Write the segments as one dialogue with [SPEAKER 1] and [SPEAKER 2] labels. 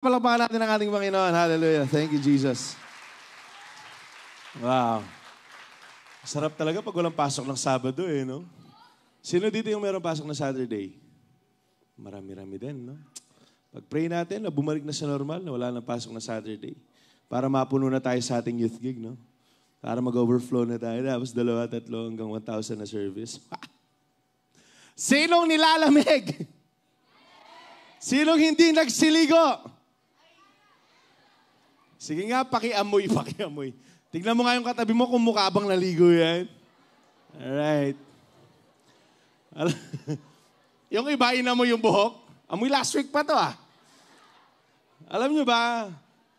[SPEAKER 1] Palakpakan natin ang ating Panginoon. Hallelujah. Thank you, Jesus. Wow. Sarap talaga pag walang pasok ng Sabado eh, no? Sino dito yung meron pasok na Saturday? Marami-rami din, no? Pag-pray natin na bumalik na sa normal, na wala nang pasok na Saturday. Para mapuno na tayo sa ating youth gig, no? Para mag-overflow na tayo. Tapos dalawa, tatlo, hanggang 1,000 na service. Sinong nilalamig? Sinong hindi nagsiligo? Sige nga, pakiamoy, pakiamoy. Tignan mo nga yung katabi mo kung mukha bang naligo yan. Alright. yung iba, ina mo yung buhok. Amoy last week pa to ah. Alam nyo ba,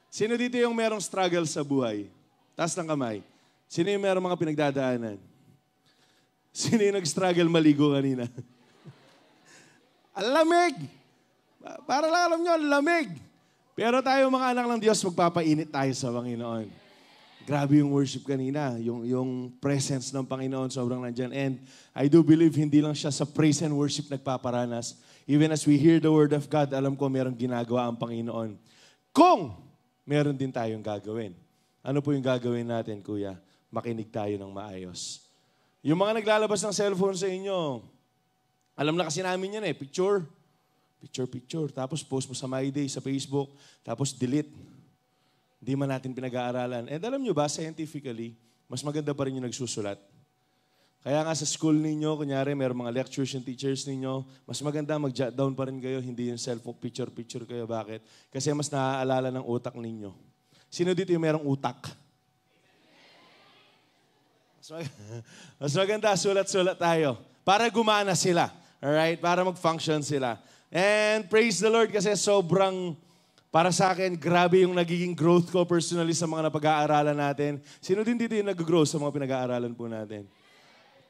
[SPEAKER 1] sino dito yung merong struggle sa buhay? Taas ng kamay. Sino yung merong mga pinagdadaanan? Sino yung nag-struggle maligo kanina? Alamig! Para lang alam nyo, lamig. Pero tayo mga anak ng Diyos, magpapainit tayo sa Panginoon. Grabe yung worship kanina, yung, yung presence ng Panginoon sobrang nandyan. And I do believe hindi lang siya sa praise and worship nagpaparanas. Even as we hear the word of God, alam ko merong ginagawa ang Panginoon. Kung meron din tayong gagawin. Ano po yung gagawin natin, kuya? Makinig tayo ng maayos. Yung mga naglalabas ng cellphone sa inyo, alam na kasi namin yan eh, picture. Picture, picture. Tapos post mo sa My Day, sa Facebook. Tapos delete. Hindi man natin pinag-aaralan. And alam nyo ba, scientifically, mas maganda pa rin yung nagsusulat. Kaya nga sa school ninyo, kunyari may mga lectures yung teachers ninyo, mas maganda mag-jot down pa rin kayo, hindi yung cellphone picture-picture kayo. Bakit? Kasi mas naaalala ng utak ninyo. Sino dito yung merong utak? Mas, mag- mas maganda, sulat-sulat tayo. Para gumana sila. Alright? Para mag-function sila. And praise the Lord kasi sobrang para sa akin, grabe yung nagiging growth ko personally sa mga napag-aaralan natin. Sino din dito yung nag-grow sa mga pinag-aaralan po natin?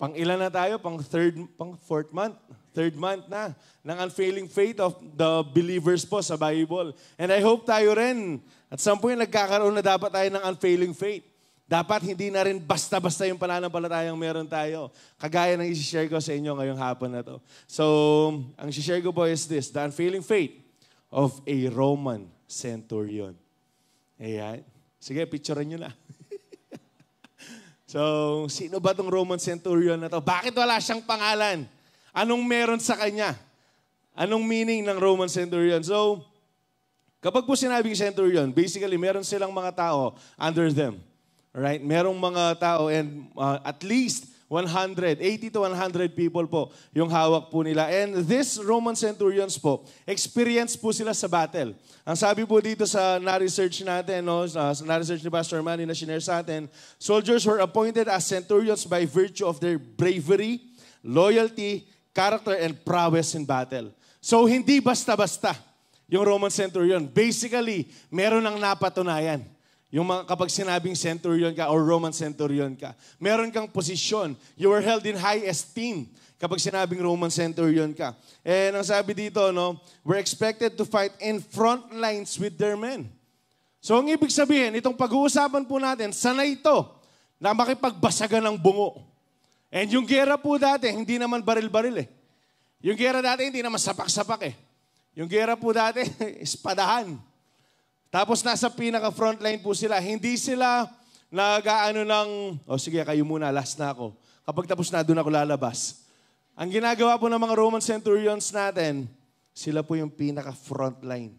[SPEAKER 1] Pang ilan na tayo? Pang third, pang fourth month? Third month na ng unfailing faith of the believers po sa Bible. And I hope tayo rin, at some point, nagkakaroon na dapat tayo ng unfailing faith. Dapat hindi na rin basta-basta yung pananampalatayang meron tayo. Kagaya ng isi-share ko sa inyo ngayong hapon na to. So, ang isi-share ko po is this, the unfailing faith of a Roman centurion. Ayan. Sige, picturean nyo na. so, sino ba tong Roman centurion na to? Bakit wala siyang pangalan? Anong meron sa kanya? Anong meaning ng Roman centurion? So, kapag po sinabing centurion, basically, meron silang mga tao under them Right? Merong mga tao and uh, at least 100, 80 to 100 people po yung hawak po nila. And this Roman centurions po, experience po sila sa battle. Ang sabi po dito sa na-research natin, no, sa na-research ni Pastor Manny na shinare sa atin, soldiers were appointed as centurions by virtue of their bravery, loyalty, character, and prowess in battle. So hindi basta-basta yung Roman centurion. Basically, meron ang napatunayan. Yung mga, kapag sinabing centurion ka or Roman centurion ka, meron kang posisyon. You were held in high esteem kapag sinabing Roman centurion ka. And ang sabi dito, no, were expected to fight in front lines with their men. So ang ibig sabihin, itong pag-uusapan po natin, sana ito na makipagbasagan ng bungo. And yung gera po dati, hindi naman baril-baril eh. Yung gera dati, hindi naman sapak-sapak eh. Yung gera po dati, espadahan. Tapos nasa pinaka frontline po sila. Hindi sila nagaano ano ng, oh sige kayo muna, last na ako. Kapag tapos na, doon ako lalabas. Ang ginagawa po ng mga Roman centurions natin, sila po yung pinaka frontline.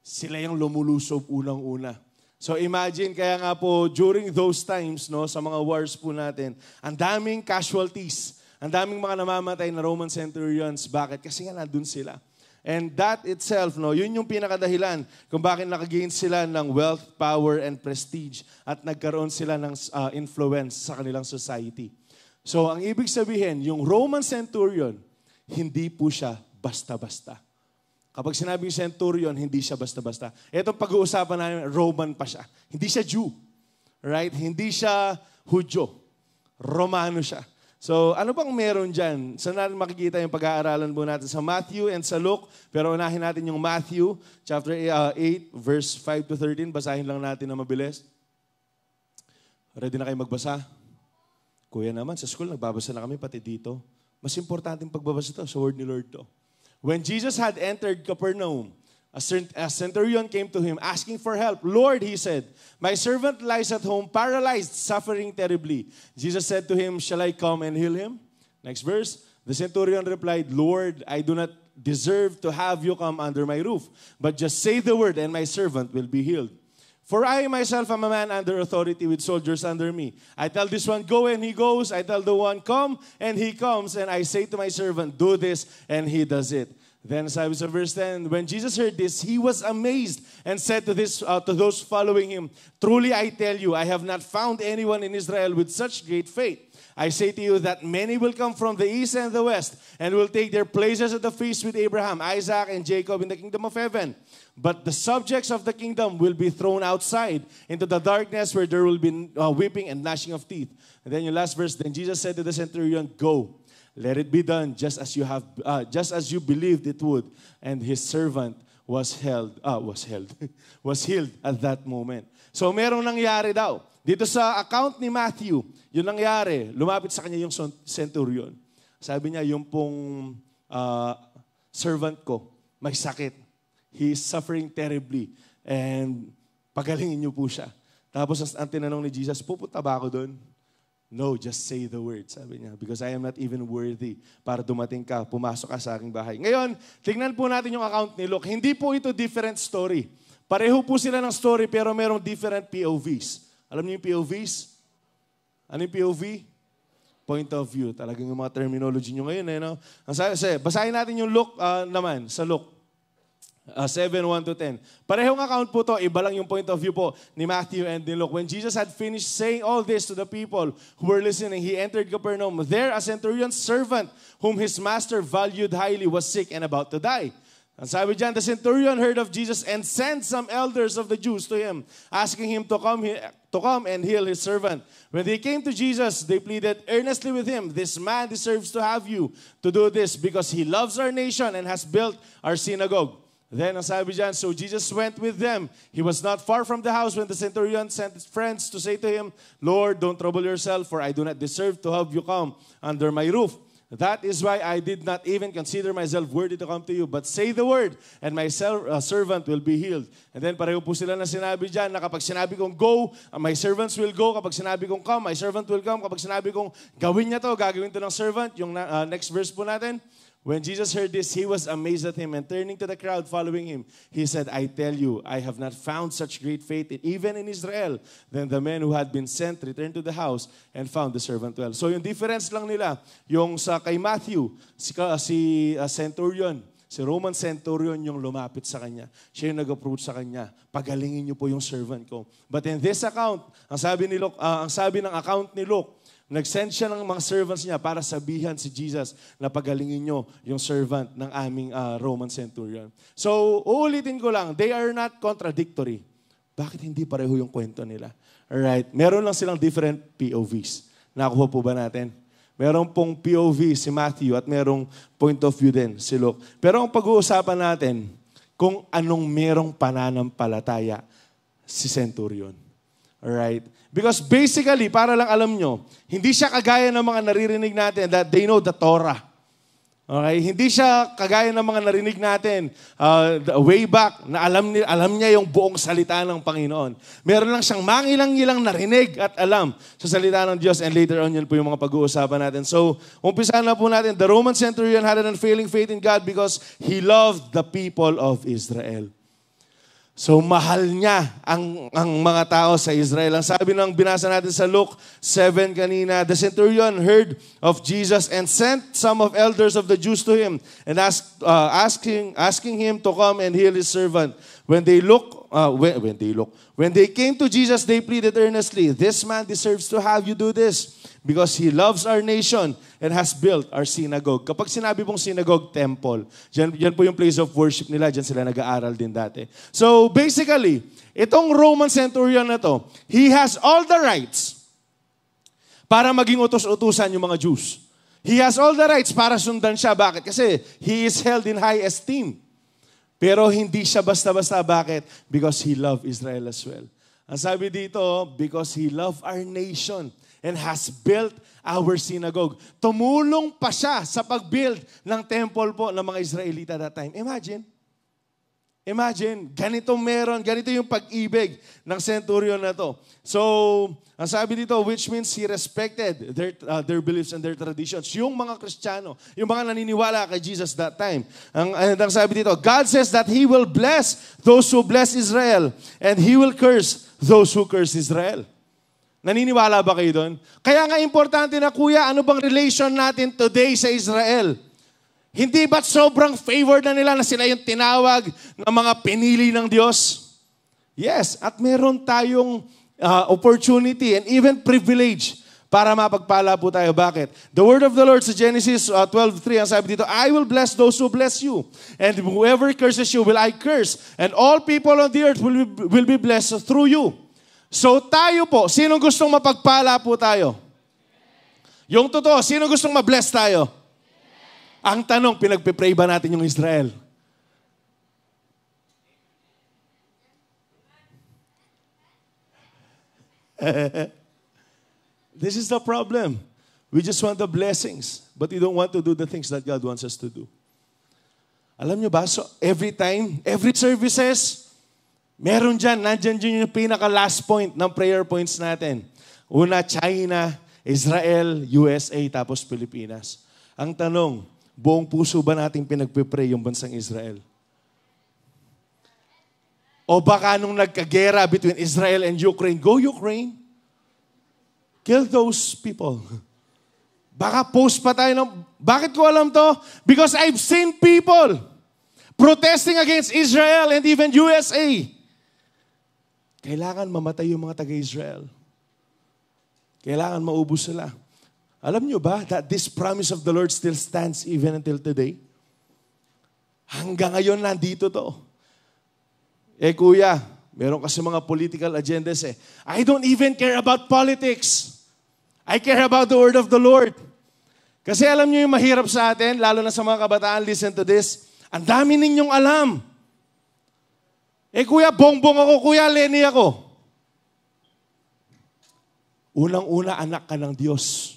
[SPEAKER 1] Sila yung lumulusob unang-una. So imagine, kaya nga po, during those times, no, sa mga wars po natin, ang daming casualties. Ang daming mga namamatay na Roman centurions. Bakit? Kasi nga nandun sila. And that itself, no, yun yung pinakadahilan kung bakit nakagain sila ng wealth, power, and prestige at nagkaroon sila ng uh, influence sa kanilang society. So, ang ibig sabihin, yung Roman centurion, hindi po siya basta-basta. Kapag sinabing centurion, hindi siya basta-basta. Itong pag-uusapan namin, Roman pa siya. Hindi siya Jew. Right? Hindi siya Hudyo. Romano siya. So, ano bang meron dyan? Saan natin makikita yung pag-aaralan mo natin? Sa Matthew and sa Luke. Pero unahin natin yung Matthew, chapter 8, eh, ah, verse 5 to 13. Basahin lang natin na mabilis. Ready na kayo magbasa? Kuya naman, sa school nagbabasa na kami pati dito. Mas importante yung pagbabasa to, sa word ni Lord to. When Jesus had entered Capernaum, A centurion came to him asking for help. Lord, he said, my servant lies at home paralyzed, suffering terribly. Jesus said to him, Shall I come and heal him? Next verse. The centurion replied, Lord, I do not deserve to have you come under my roof, but just say the word and my servant will be healed. For I myself am a man under authority with soldiers under me. I tell this one, go and he goes. I tell the one, come and he comes. And I say to my servant, do this and he does it. Then sabi sa verse 10, when Jesus heard this, he was amazed and said to, this, uh, to those following him, Truly I tell you, I have not found anyone in Israel with such great faith. I say to you that many will come from the east and the west and will take their places at the feast with Abraham, Isaac, and Jacob in the kingdom of heaven. But the subjects of the kingdom will be thrown outside into the darkness where there will be uh, weeping and gnashing of teeth. And then your last verse, then Jesus said to the centurion, Go Let it be done just as you have, uh, just as you believed it would. And his servant was held, uh, was held, was healed at that moment. So merong nangyari daw. Dito sa account ni Matthew, yun nangyari. Lumapit sa kanya yung centurion. Sabi niya, yung pong uh, servant ko, may sakit. He is suffering terribly. And pagalingin niyo po siya. Tapos ang tinanong ni Jesus, pupunta ba ako doon? No, just say the word, sabi niya, because I am not even worthy para dumating ka, pumasok ka sa aking bahay. Ngayon, tingnan po natin yung account ni Luke. Hindi po ito different story. Pareho po sila ng story pero merong different POVs. Alam niyo yung POVs? Ano yung POV? Point of view. Talagang yung mga terminology niyo ngayon. Eh, no? Ang sabi, basahin natin yung Luke uh, naman, sa Luke. Uh, 7, 1 to 10. Parehong account po to, iba lang yung point of view po ni Matthew and ni Luke. When Jesus had finished saying all this to the people who were listening, he entered Capernaum. There, a centurion's servant, whom his master valued highly, was sick and about to die. Ang sabi dyan, the centurion heard of Jesus and sent some elders of the Jews to him, asking him to come, to come and heal his servant. When they came to Jesus, they pleaded earnestly with him, This man deserves to have you to do this because he loves our nation and has built our synagogue. Then ang sabi dyan, so Jesus went with them. He was not far from the house when the centurion sent his friends to say to him, Lord, don't trouble yourself, for I do not deserve to have you come under my roof. That is why I did not even consider myself worthy to come to you. But say the word, and my ser- uh, servant will be healed. And then pareho po sila na sinabi dyan na kapag sinabi kong go, uh, my servants will go. Kapag sinabi kong come, my servant will come. Kapag sinabi kong gawin niya to, gagawin to ng servant. Yung uh, next verse po natin. When Jesus heard this, he was amazed at him, and turning to the crowd following him, he said, I tell you, I have not found such great faith even in Israel. Then the man who had been sent returned to the house and found the servant well. So yung difference lang nila, yung sa kay Matthew, si, uh, si uh, centurion, si Roman centurion yung lumapit sa kanya. Siya yung nag-approach sa kanya. Pagalingin niyo po yung servant ko. But in this account, ang sabi, ni Luke, uh, ang sabi ng account ni Luke, Nag-send siya ng mga servants niya para sabihan si Jesus na pagalingin niyo yung servant ng aming uh, Roman centurion. So, uulitin ko lang, they are not contradictory. Bakit hindi pareho yung kwento nila? Alright, meron lang silang different POVs. Nakuha po ba natin? Meron pong POV si Matthew at merong point of view din si Luke. Pero ang pag-uusapan natin, kung anong merong pananampalataya si Centurion. Alright? Because basically, para lang alam nyo, hindi siya kagaya ng mga naririnig natin that they know the Torah. Okay? Hindi siya kagaya ng mga narinig natin uh, way back na alam, ni, alam niya yung buong salita ng Panginoon. Meron lang siyang mangilang-ilang narinig at alam sa salita ng Diyos and later on yun po yung mga pag-uusapan natin. So, umpisa na po natin, the Roman centurion had an unfailing faith in God because he loved the people of Israel. So mahal niya ang, ang mga tao sa Israel. Ang sabi ng binasa natin sa Luke 7 kanina, The centurion heard of Jesus and sent some of elders of the Jews to him and asked, uh, asking, asking him to come and heal his servant. When they look, uh, when, when they look, when they came to Jesus, they pleaded earnestly, This man deserves to have you do this because He loves our nation and has built our synagogue. Kapag sinabi pong synagogue, temple. Diyan, diyan po yung place of worship nila. Diyan sila nag-aaral din dati. So basically, itong Roman centurion na to, he has all the rights para maging utos-utusan yung mga Jews. He has all the rights para sundan siya. Bakit? Kasi he is held in high esteem. Pero hindi siya basta-basta. Bakit? Because he loved Israel as well. Ang sabi dito, because he loved our nation and has built our synagogue. Tumulong pa siya sa pag-build ng temple po ng mga Israelita that time. Imagine. Imagine, ganito meron, ganito yung pag-ibig ng centurion na to. So, ang sabi dito, which means he respected their, uh, their beliefs and their traditions. Yung mga Kristiyano, yung mga naniniwala kay Jesus that time. Ang, and ang sabi dito, God says that He will bless those who bless Israel and He will curse those who curse Israel. Naniniwala ba kayo doon? Kaya nga importante na, Kuya, ano bang relation natin today sa Israel? Hindi ba't sobrang favored na nila na sila yung tinawag ng mga pinili ng Diyos? Yes, at meron tayong uh, opportunity and even privilege para mapagpala po tayo. Bakit? The word of the Lord sa Genesis uh, ah, 12.3, ang sabi dito, I will bless those who bless you, and whoever curses you will I curse, and all people on the earth will be, will be blessed through you. So tayo po, sino gustong mapagpala po tayo? Yung totoo, sino gustong mabless tayo? Ang tanong, pinagpipray ba natin yung Israel? This is the problem. We just want the blessings, but we don't want to do the things that God wants us to do. Alam nyo ba, so every time, every services, Meron dyan, nandyan dyan yung pinaka-last point ng prayer points natin. Una, China, Israel, USA, tapos Pilipinas. Ang tanong, buong puso ba natin pinagpipray yung bansang Israel? O baka nung nagkagera between Israel and Ukraine, go Ukraine. Kill those people. Baka post pa tayo ng, bakit ko alam to? Because I've seen people protesting against Israel and even USA. Kailangan mamatay yung mga taga-Israel. Kailangan maubos sila. Alam nyo ba that this promise of the Lord still stands even until today? Hanggang ngayon nandito to. Eh kuya, meron kasi mga political agendas eh. I don't even care about politics. I care about the word of the Lord. Kasi alam nyo yung mahirap sa atin, lalo na sa mga kabataan, listen to this, ang dami ninyong alam. Eh kuya, bongbong ako, kuya, Lenny ako. Unang-una, anak ka ng Diyos.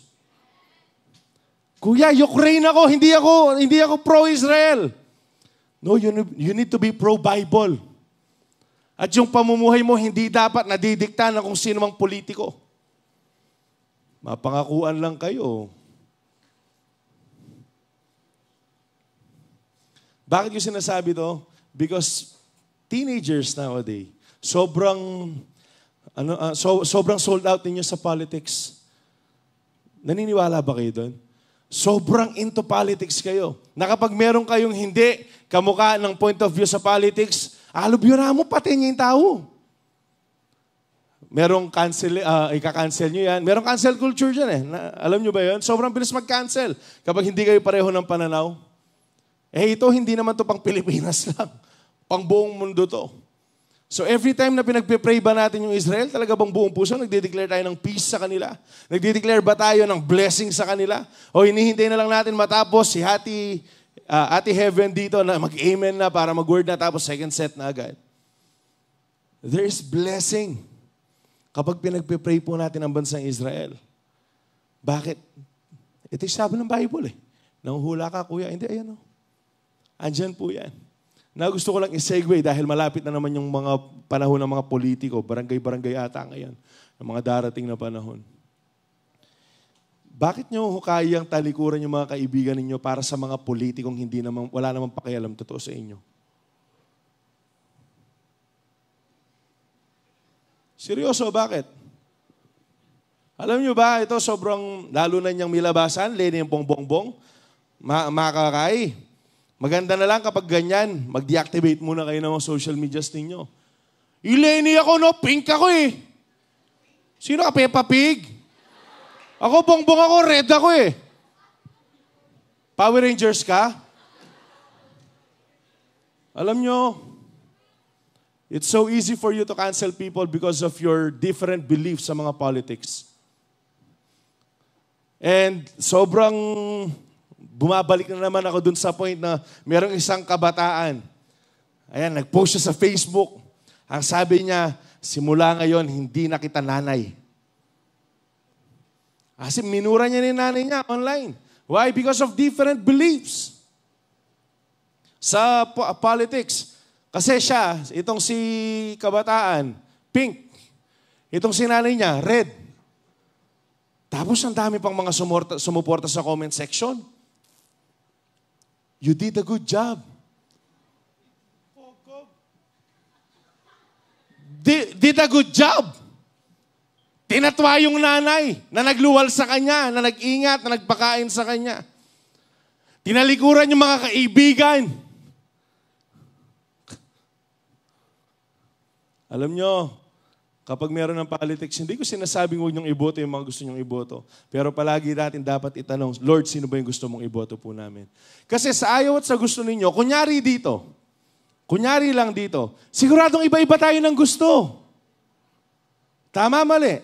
[SPEAKER 1] Kuya, Ukraine ako, hindi ako, hindi ako pro-Israel. No, you, you need to be pro-Bible. At yung pamumuhay mo, hindi dapat nadidikta na kung sino mang politiko. Mapangakuan lang kayo. Bakit ko sinasabi to? Because teenagers nowadays, sobrang ano uh, so, sobrang sold out ninyo sa politics. Naniniwala ba kayo doon? Sobrang into politics kayo. Na kapag meron kayong hindi, kamukha ng point of view sa politics, alubyo na mo, pati niya yung tao. Merong cancel, uh, ah, ika nyo yan. Merong cancel culture dyan eh. Na, alam nyo ba yun? Sobrang bilis mag-cancel kapag hindi kayo pareho ng pananaw. Eh ito, hindi naman to pang Pilipinas lang. Pang buong mundo to. So every time na pinagpe-pray ba natin yung Israel, talaga bang buong puso, nagde-declare tayo ng peace sa kanila? Nagde-declare ba tayo ng blessing sa kanila? O hinihintay na lang natin matapos si Hati, uh, ah, Ate Heaven dito na mag-amen na para mag-word na tapos second set na agad. There is blessing kapag pinagpe-pray po natin ang bansang Israel. Bakit? Ito yung sabi ng Bible eh. Nanguhula ka, kuya. Hindi, ayan o. Oh. Andiyan po yan na gusto ko lang i-segue dahil malapit na naman yung mga panahon ng mga politiko, barangay-barangay ata ngayon, ng mga darating na panahon. Bakit nyo kayang talikuran yung mga kaibigan ninyo para sa mga politikong hindi naman, wala naman pakialam totoo sa inyo? Seryoso, bakit? Alam nyo ba, ito sobrang lalo na niyang milabasan, Lenny yung bongbong, ma makakay, Maganda na lang kapag ganyan, mag-deactivate muna kayo ng mga social medias ninyo. Ileni ako, no? Pink ako eh. Sino ka, Peppa Pig? Ako, bongbong ako, red ako eh. Power Rangers ka? Alam nyo, it's so easy for you to cancel people because of your different beliefs sa mga politics. And sobrang bumabalik na naman ako dun sa point na merong isang kabataan. Ayan, nag-post siya sa Facebook. Ang sabi niya, simula ngayon, hindi na kita nanay. Kasi minura niya ni nanay niya online. Why? Because of different beliefs. Sa po- politics. Kasi siya, itong si kabataan, pink. Itong si nanay niya, red. Tapos ang dami pang mga sumorta, sumuporta sa comment section. You did a good job. Did, did a good job. Tinatwa yung nanay na nagluwal sa kanya, na nag-ingat, na nagpakain sa kanya. Tinalikuran yung mga kaibigan. Alam nyo, Kapag meron ng politics, hindi ko sinasabing huwag niyong iboto yung mga gusto niyong iboto. Pero palagi natin dapat itanong, Lord, sino ba yung gusto mong iboto po namin? Kasi sa ayaw at sa gusto ninyo, kunyari dito, kunyari lang dito, siguradong iba-iba tayo ng gusto. Tama, mali.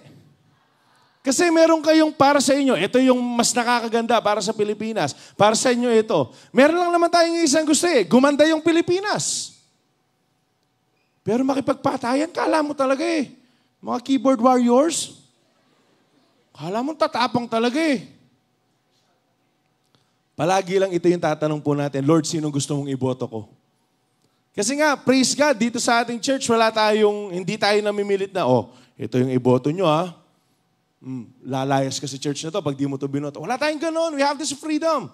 [SPEAKER 1] Kasi meron kayong para sa inyo, ito yung mas nakakaganda para sa Pilipinas. Para sa inyo ito. Meron lang naman tayong isang gusto eh, gumanda yung Pilipinas. Pero makipagpatayan ka, alam mo talaga eh. Mga keyboard warriors, kala mo tatapang talaga eh. Palagi lang ito yung tatanong po natin, Lord, sino gusto mong iboto ko? Kasi nga, praise God, dito sa ating church, wala tayong, hindi tayo namimilit na, oh, ito yung iboto nyo ha. Ah. Hmm, lalayas kasi church na to pag di mo to binoto. Wala tayong ganun. We have this freedom.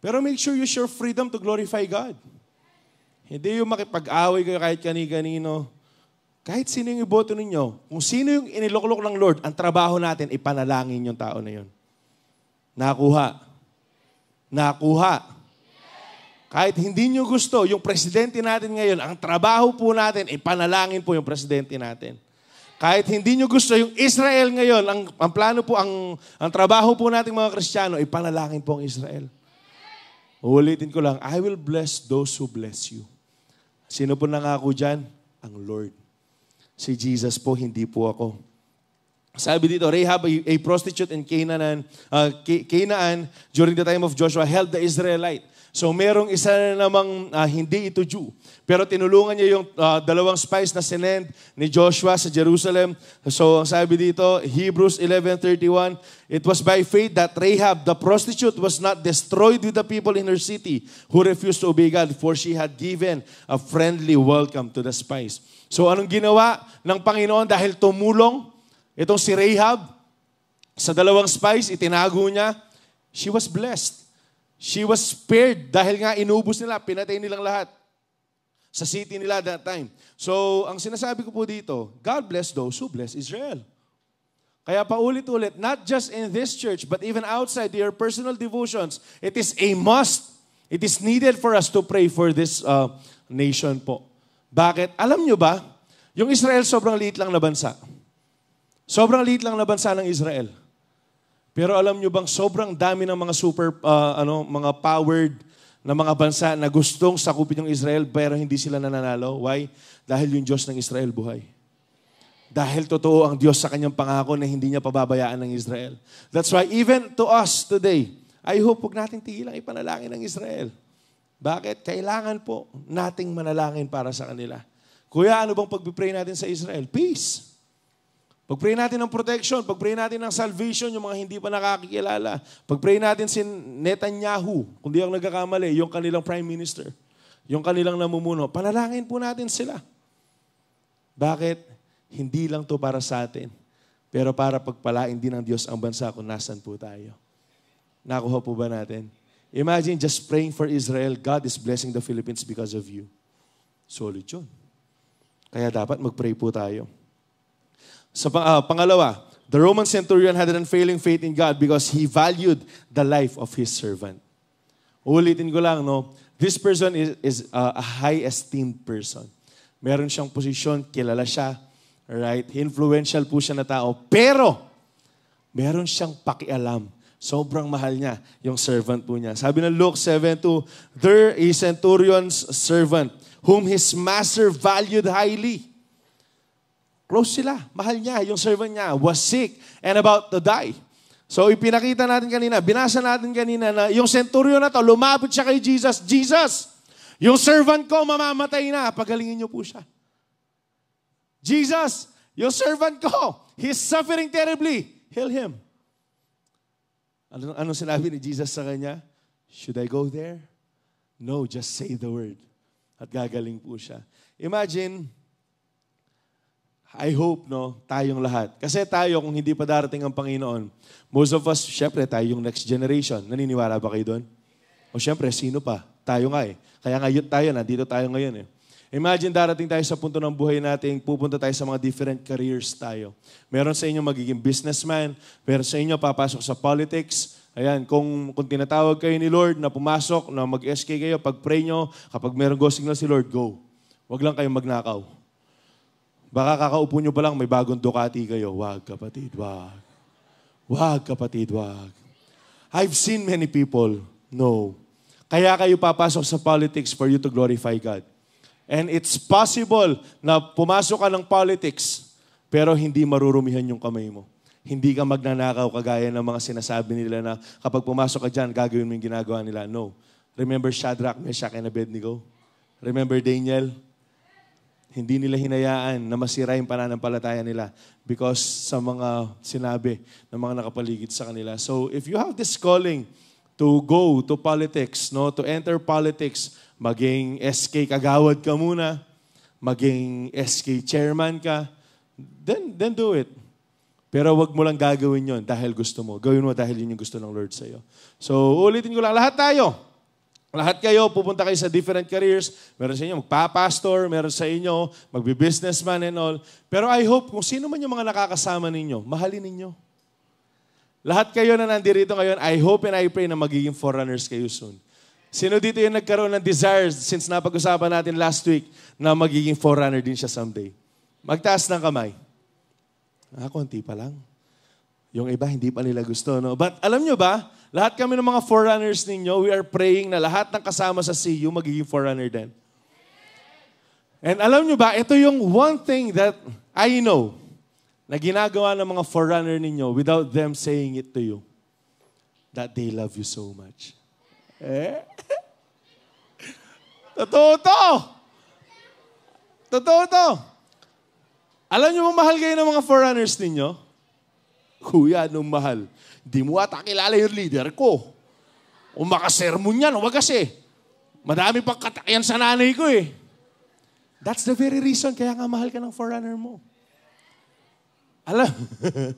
[SPEAKER 1] Pero make sure you use freedom to glorify God. Hindi yung makipag-away kayo kahit kani-kanino. Kahit sino yung iboto ninyo, kung sino yung iniloklok ng Lord, ang trabaho natin, ipanalangin yung tao na yun. Nakuha. Nakuha. Kahit hindi nyo gusto, yung presidente natin ngayon, ang trabaho po natin, ipanalangin po yung presidente natin. Kahit hindi nyo gusto, yung Israel ngayon, ang, ang plano po, ang, ang trabaho po nating mga Kristiyano, ipanalangin po ang Israel. Uulitin ko lang, I will bless those who bless you. Sino po nangako dyan? Ang Lord. Si Jesus po, hindi po ako. Sabi dito, Rahab, a prostitute in Canaan, uh, Canaan, during the time of Joshua, held the Israelite. So merong isa na namang uh, hindi ito Jew. Pero tinulungan niya yung uh, dalawang spies na sinend ni Joshua sa Jerusalem. So ang sabi dito, Hebrews 11.31, It was by faith that Rahab, the prostitute, was not destroyed with the people in her city who refused to obey God, for she had given a friendly welcome to the spies. So anong ginawa ng Panginoon dahil tumulong itong si Rahab sa dalawang spies, itinago niya. She was blessed. She was spared dahil nga inubos nila, pinatay nilang lahat sa city nila that time. So, ang sinasabi ko po dito, God bless those who bless Israel. Kaya paulit-ulit, not just in this church, but even outside your personal devotions, it is a must. It is needed for us to pray for this uh, nation po. Bakit? Alam nyo ba, yung Israel sobrang liit lang na bansa. Sobrang liit lang na bansa ng Israel. Pero alam nyo bang sobrang dami ng mga super, uh, ano, mga powered na mga bansa na gustong sakupin yung Israel pero hindi sila nananalo. Why? Dahil yung Diyos ng Israel buhay. Dahil totoo ang Diyos sa kanyang pangako na hindi niya pababayaan ng Israel. That's why even to us today, I hope huwag nating tigilang ipanalangin ng Israel. Bakit? Kailangan po nating manalangin para sa kanila. Kuya, ano bang pag-pray natin sa Israel? Peace. Pag-pray natin ng protection, pag-pray natin ng salvation, yung mga hindi pa nakakikilala. Pag-pray natin si Netanyahu, kung di ako nagkakamali, yung kanilang prime minister, yung kanilang namumuno. Panalangin po natin sila. Bakit? Hindi lang to para sa atin, pero para pagpalain din ng Diyos ang bansa kung nasan po tayo. Nakuha po ba natin? Imagine just praying for Israel, God is blessing the Philippines because of you. Solid yun. Kaya dapat mag-pray po tayo. Sa uh, pangalawa, the Roman centurion had an unfailing faith in God because he valued the life of his servant. Uulitin ko lang, no? This person is, is uh, a high-esteemed person. Meron siyang posisyon, kilala siya, right? Influential po siya na tao. Pero, meron siyang pakialam Sobrang mahal niya yung servant po niya. Sabi ng Luke 7.2, There is centurion's servant whom his master valued highly. Close sila. Mahal niya. Yung servant niya was sick and about to die. So ipinakita natin kanina, binasa natin kanina na yung centurion na to, lumapit siya kay Jesus. Jesus, yung servant ko mamamatay na. Pagalingin niyo po siya. Jesus, yung servant ko, he's suffering terribly. Heal him. Ano, ano sinabi ni Jesus sa kanya? Should I go there? No, just say the word. At gagaling po siya. Imagine, I hope, no, tayong lahat. Kasi tayo, kung hindi pa darating ang Panginoon, most of us, syempre, tayo yung next generation. Naniniwala ba kayo doon? O syempre, sino pa? Tayo nga eh. Kaya ngayon tayo, nandito tayo ngayon eh. Imagine darating tayo sa punto ng buhay natin, pupunta tayo sa mga different careers tayo. Meron sa inyo magiging businessman, meron sa inyo papasok sa politics, Ayan, kung, kung tinatawag kayo ni Lord na pumasok, na mag-SK kayo, pag-pray nyo, kapag meron go signal si Lord, go. Huwag lang kayong magnakaw. Baka kakaupo nyo pa lang, may bagong Ducati kayo. Wag, kapatid, wag. Wag, kapatid, wag. I've seen many people, no. Kaya kayo papasok sa politics for you to glorify God. And it's possible na pumasok ka ng politics, pero hindi marurumihan yung kamay mo. Hindi ka magnanakaw kagaya ng mga sinasabi nila na kapag pumasok ka dyan, gagawin mo yung ginagawa nila. No. Remember Shadrach, Meshach, and Abednego? Remember Daniel? Hindi nila hinayaan na masira yung pananampalataya nila because sa mga sinabi ng mga nakapaligid sa kanila. So if you have this calling, to go to politics, no? to enter politics, maging SK kagawad ka muna, maging SK chairman ka, then, then do it. Pero wag mo lang gagawin yon dahil gusto mo. Gawin mo dahil yun yung gusto ng Lord sa'yo. So, ulitin ko lang, lahat tayo. Lahat kayo, pupunta kayo sa different careers. Meron sa inyo magpapastor, meron sa inyo magbi-businessman and all. Pero I hope kung sino man yung mga nakakasama ninyo, mahalin ninyo. Lahat kayo na nandirito ngayon, I hope and I pray na magiging forerunners kayo soon. Sino dito yung nagkaroon ng desires since napag-usapan natin last week na magiging forerunner din siya someday? Magtaas ng kamay. Ah, konti pa lang. Yung iba, hindi pa nila gusto, no? But alam nyo ba, lahat kami ng mga forerunners ninyo, we are praying na lahat ng kasama sa CU magiging forerunner din. And alam nyo ba, ito yung one thing that I know na ginagawa ng mga forerunner ninyo without them saying it to you, that they love you so much. Eh? Totoo to! Totoo to! Alam niyo mahal kayo ng mga forerunners ninyo? Kuya, anong mahal? Di mo ata kilala yung leader ko. O makasermon yan, huwag kasi. Madami pang katakyan sa nanay ko eh. That's the very reason kaya nga mahal ka ng forerunner mo. Alam.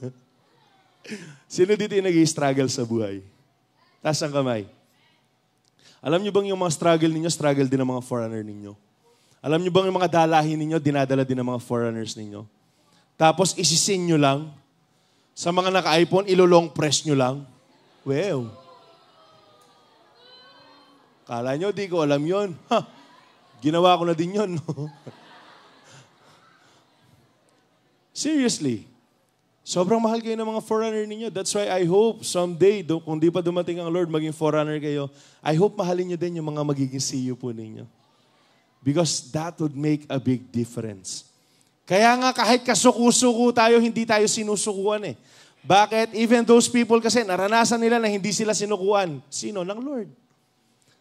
[SPEAKER 1] Sino dito yung nag-struggle sa buhay? Taas ang kamay. Alam niyo bang yung mga struggle ninyo, struggle din ng mga foreigner ninyo? Alam niyo bang yung mga dalahin ninyo, dinadala din ng mga foreigners ninyo? Tapos isisin nyo lang. Sa mga naka-iPhone, ilolong press nyo lang. Well, Kala nyo, di ko alam yon. Ha, ginawa ko na din yon. No? Seriously. Sobrang mahal kayo ng mga forerunner ninyo. That's why I hope someday, do, kung di pa dumating ang Lord, maging forerunner kayo, I hope mahalin niyo din yung mga magiging CEO po ninyo. Because that would make a big difference. Kaya nga kahit kasuko-suko tayo, hindi tayo sinusukuan eh. Bakit? Even those people kasi naranasan nila na hindi sila sinukuan. Sino? Ng Lord.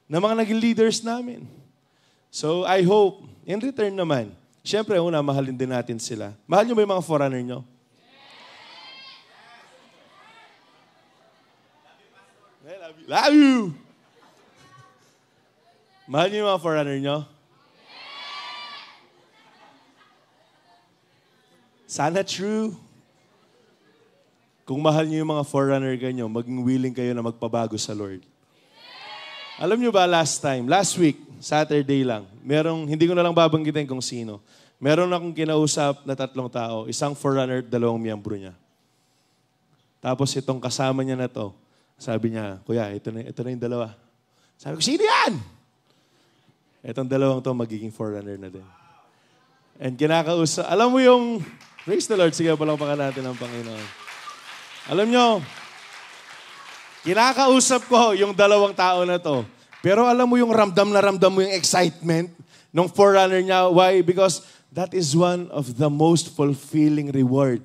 [SPEAKER 1] Ng mga naging leaders namin. So I hope, in return naman, syempre una, mahalin din natin sila. Mahal nyo ba yung mga forerunner nyo? Love you! Mahal niyo yung mga foreigner niyo? Sana true. Kung mahal niyo yung mga foreigner ganyo, maging willing kayo na magpabago sa Lord. Alam niyo ba last time, last week, Saturday lang, merong, hindi ko na lang babanggitin kung sino, meron akong kinausap na tatlong tao, isang foreigner, dalawang miyembro niya. Tapos itong kasama niya na to, sabi niya, Kuya, ito na, ito na yung dalawa. Sabi ko, sino yan? Itong dalawang to magiging forerunner na din. And kinakausap, alam mo yung, praise the Lord, sige, palakpakan natin ang Panginoon. Alam nyo, kinakausap ko yung dalawang tao na to. Pero alam mo yung ramdam na ramdam mo yung excitement ng forerunner niya. Why? Because that is one of the most fulfilling reward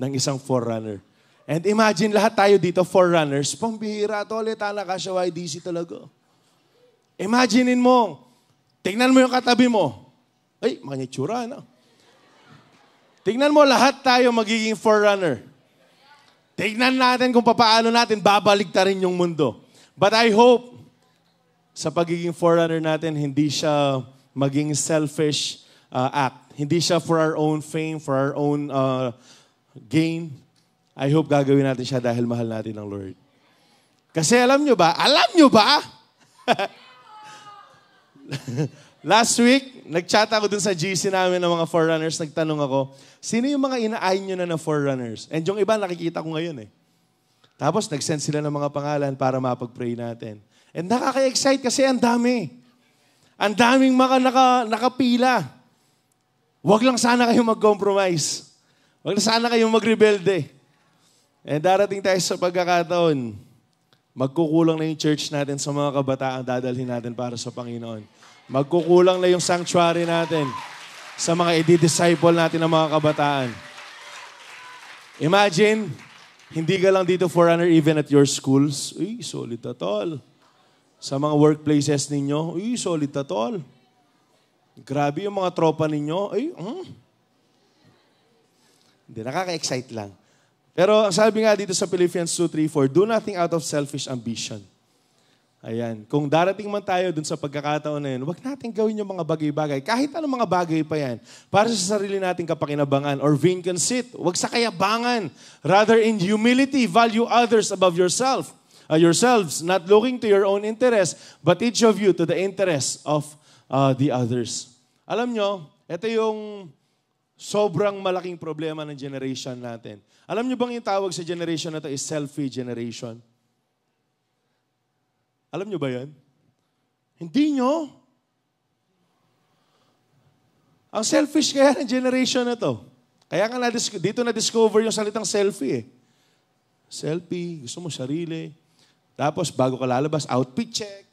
[SPEAKER 1] ng isang forerunner And imagine lahat tayo dito, runners, pambihira to ulit, nakasya YDC talaga. Imaginein mo, tingnan mo yung katabi mo. Ay, mga tsura, ano? Tingnan mo, lahat tayo magiging forerunner. Tingnan natin kung paano natin babaligtarin yung mundo. But I hope, sa pagiging forerunner natin, hindi siya maging selfish uh, act. Hindi siya for our own fame, for our own uh, gain, I hope gagawin natin siya dahil mahal natin ang Lord. Kasi alam nyo ba? Alam nyo ba? Last week, nag-chat ako dun sa GC namin ng mga forerunners. Nagtanong ako, sino yung mga inaayin nyo na ng forerunners? And yung iba nakikita ko ngayon eh. Tapos nag-send sila ng mga pangalan para mapag-pray natin. And nakaka-excite kasi ang dami. Ang daming mga naka, nakapila. Huwag lang sana kayong mag-compromise. Huwag lang sana kayong mag-rebelde. And darating tayo sa pagkakataon, magkukulang na yung church natin sa mga kabataan dadalhin natin para sa Panginoon. Magkukulang na yung sanctuary natin sa mga i-disciple natin ng mga kabataan. Imagine, hindi ka lang dito foreigner even at your schools. Uy, solid na tol. Sa mga workplaces ninyo, uy, solid na tol. Grabe yung mga tropa ninyo. Ay, hmm. Hindi, nakaka-excite lang. Pero sabi nga dito sa Philippians 2.3.4, Do nothing out of selfish ambition. Ayan. Kung darating man tayo dun sa pagkakataon na yun, huwag natin gawin yung mga bagay-bagay. Kahit anong mga bagay pa yan. Para sa sarili nating kapakinabangan or vain conceit. Huwag sa kayabangan. Rather in humility, value others above yourself. Uh, yourselves, not looking to your own interest, but each of you to the interest of uh, the others. Alam nyo, ito yung Sobrang malaking problema ng generation natin. Alam nyo bang yung tawag sa generation na to is selfie generation? Alam nyo ba yan? Hindi nyo. Ang selfish kaya ng generation na to. Kaya nga na, dito na-discover yung salitang selfie eh. Selfie, gusto mo sarili. Tapos bago ka lalabas, outfit check.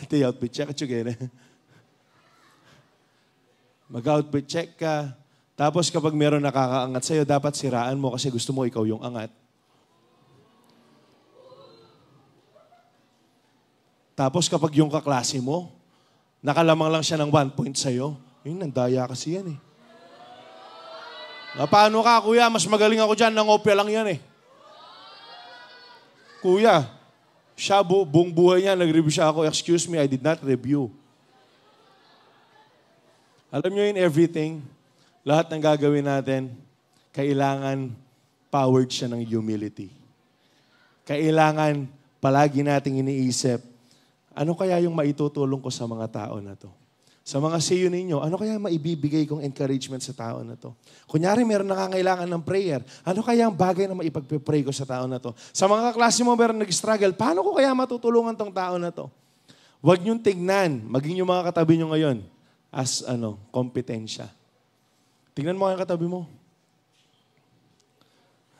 [SPEAKER 1] Ito yung outfit check at yung mag-outfit check ka. Tapos kapag meron nakakaangat sa'yo, dapat siraan mo kasi gusto mo ikaw yung angat. Tapos kapag yung kaklase mo, nakalamang lang siya ng one point sa'yo, yun, nandaya kasi yan eh. paano ka, kuya? Mas magaling ako dyan. Nangopya lang yan eh. Kuya, siya bu buong buhay niya, nag-review siya ako. Excuse me, I did not review. Alam nyo in everything, lahat ng gagawin natin, kailangan powered siya ng humility. Kailangan palagi nating iniisip, ano kaya yung maitutulong ko sa mga tao na to? Sa mga sayo ninyo, ano kaya maibibigay kong encouragement sa tao na to? Kunyari, meron nangangailangan ng prayer. Ano kaya ang bagay na maipagpipray ko sa tao na to? Sa mga kaklase mo meron nag-struggle, paano ko kaya matutulungan tong tao na to? Huwag niyong tignan, maging yung mga katabi niyo ngayon as ano, kompetensya. Tingnan mo ang katabi mo.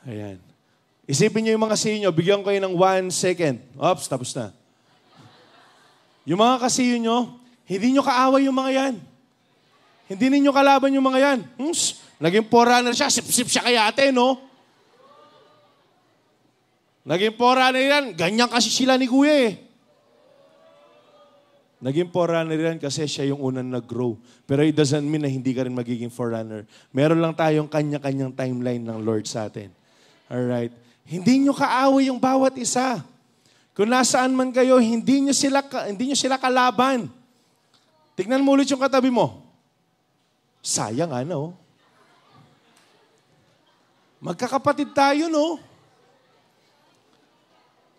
[SPEAKER 1] Ayan. Isipin niyo yung mga sinyo, bigyan ko kayo ng one second. Oops, tapos na. Yung mga kasiyo nyo, hindi nyo kaaway yung mga yan. Hindi ninyo kalaban yung mga yan. Hmm, naging forerunner siya, sip-sip siya kaya ate, no? Naging forerunner yan, ganyan kasi sila ni kuya eh. Naging forerunner yan kasi siya yung unang nag-grow. Pero it doesn't mean na hindi ka rin magiging forerunner. Meron lang tayong kanya-kanyang timeline ng Lord sa atin. Alright? Hindi nyo kaaway yung bawat isa. Kung nasaan man kayo, hindi nyo sila, hindi nyo sila kalaban. Tignan mo ulit yung katabi mo. Sayang ano? Magkakapatid tayo, no?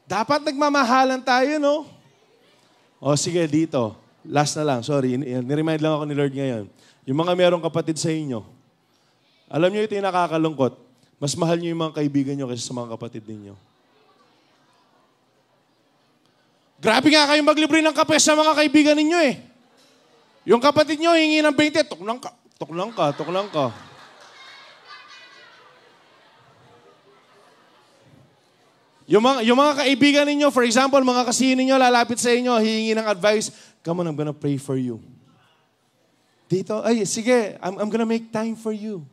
[SPEAKER 1] Dapat nagmamahalan tayo, no? O sige, dito. Last na lang. Sorry, niremind lang ako ni Lord ngayon. Yung mga merong kapatid sa inyo, alam nyo ito yung nakakalungkot. Mas mahal nyo yung mga kaibigan nyo kaysa sa mga kapatid ninyo. Grabe nga kayo maglibre ng kape sa mga kaibigan ninyo eh. Yung kapatid nyo, hingi ng 20, tuklang ka, tuklang ka, tuklang ka. Yung mga, yung mga kaibigan ninyo, for example, mga kasihin ninyo, lalapit sa inyo, hihingi ng advice, come on, I'm gonna pray for you. Dito, ay, sige, I'm, I'm gonna make time for you.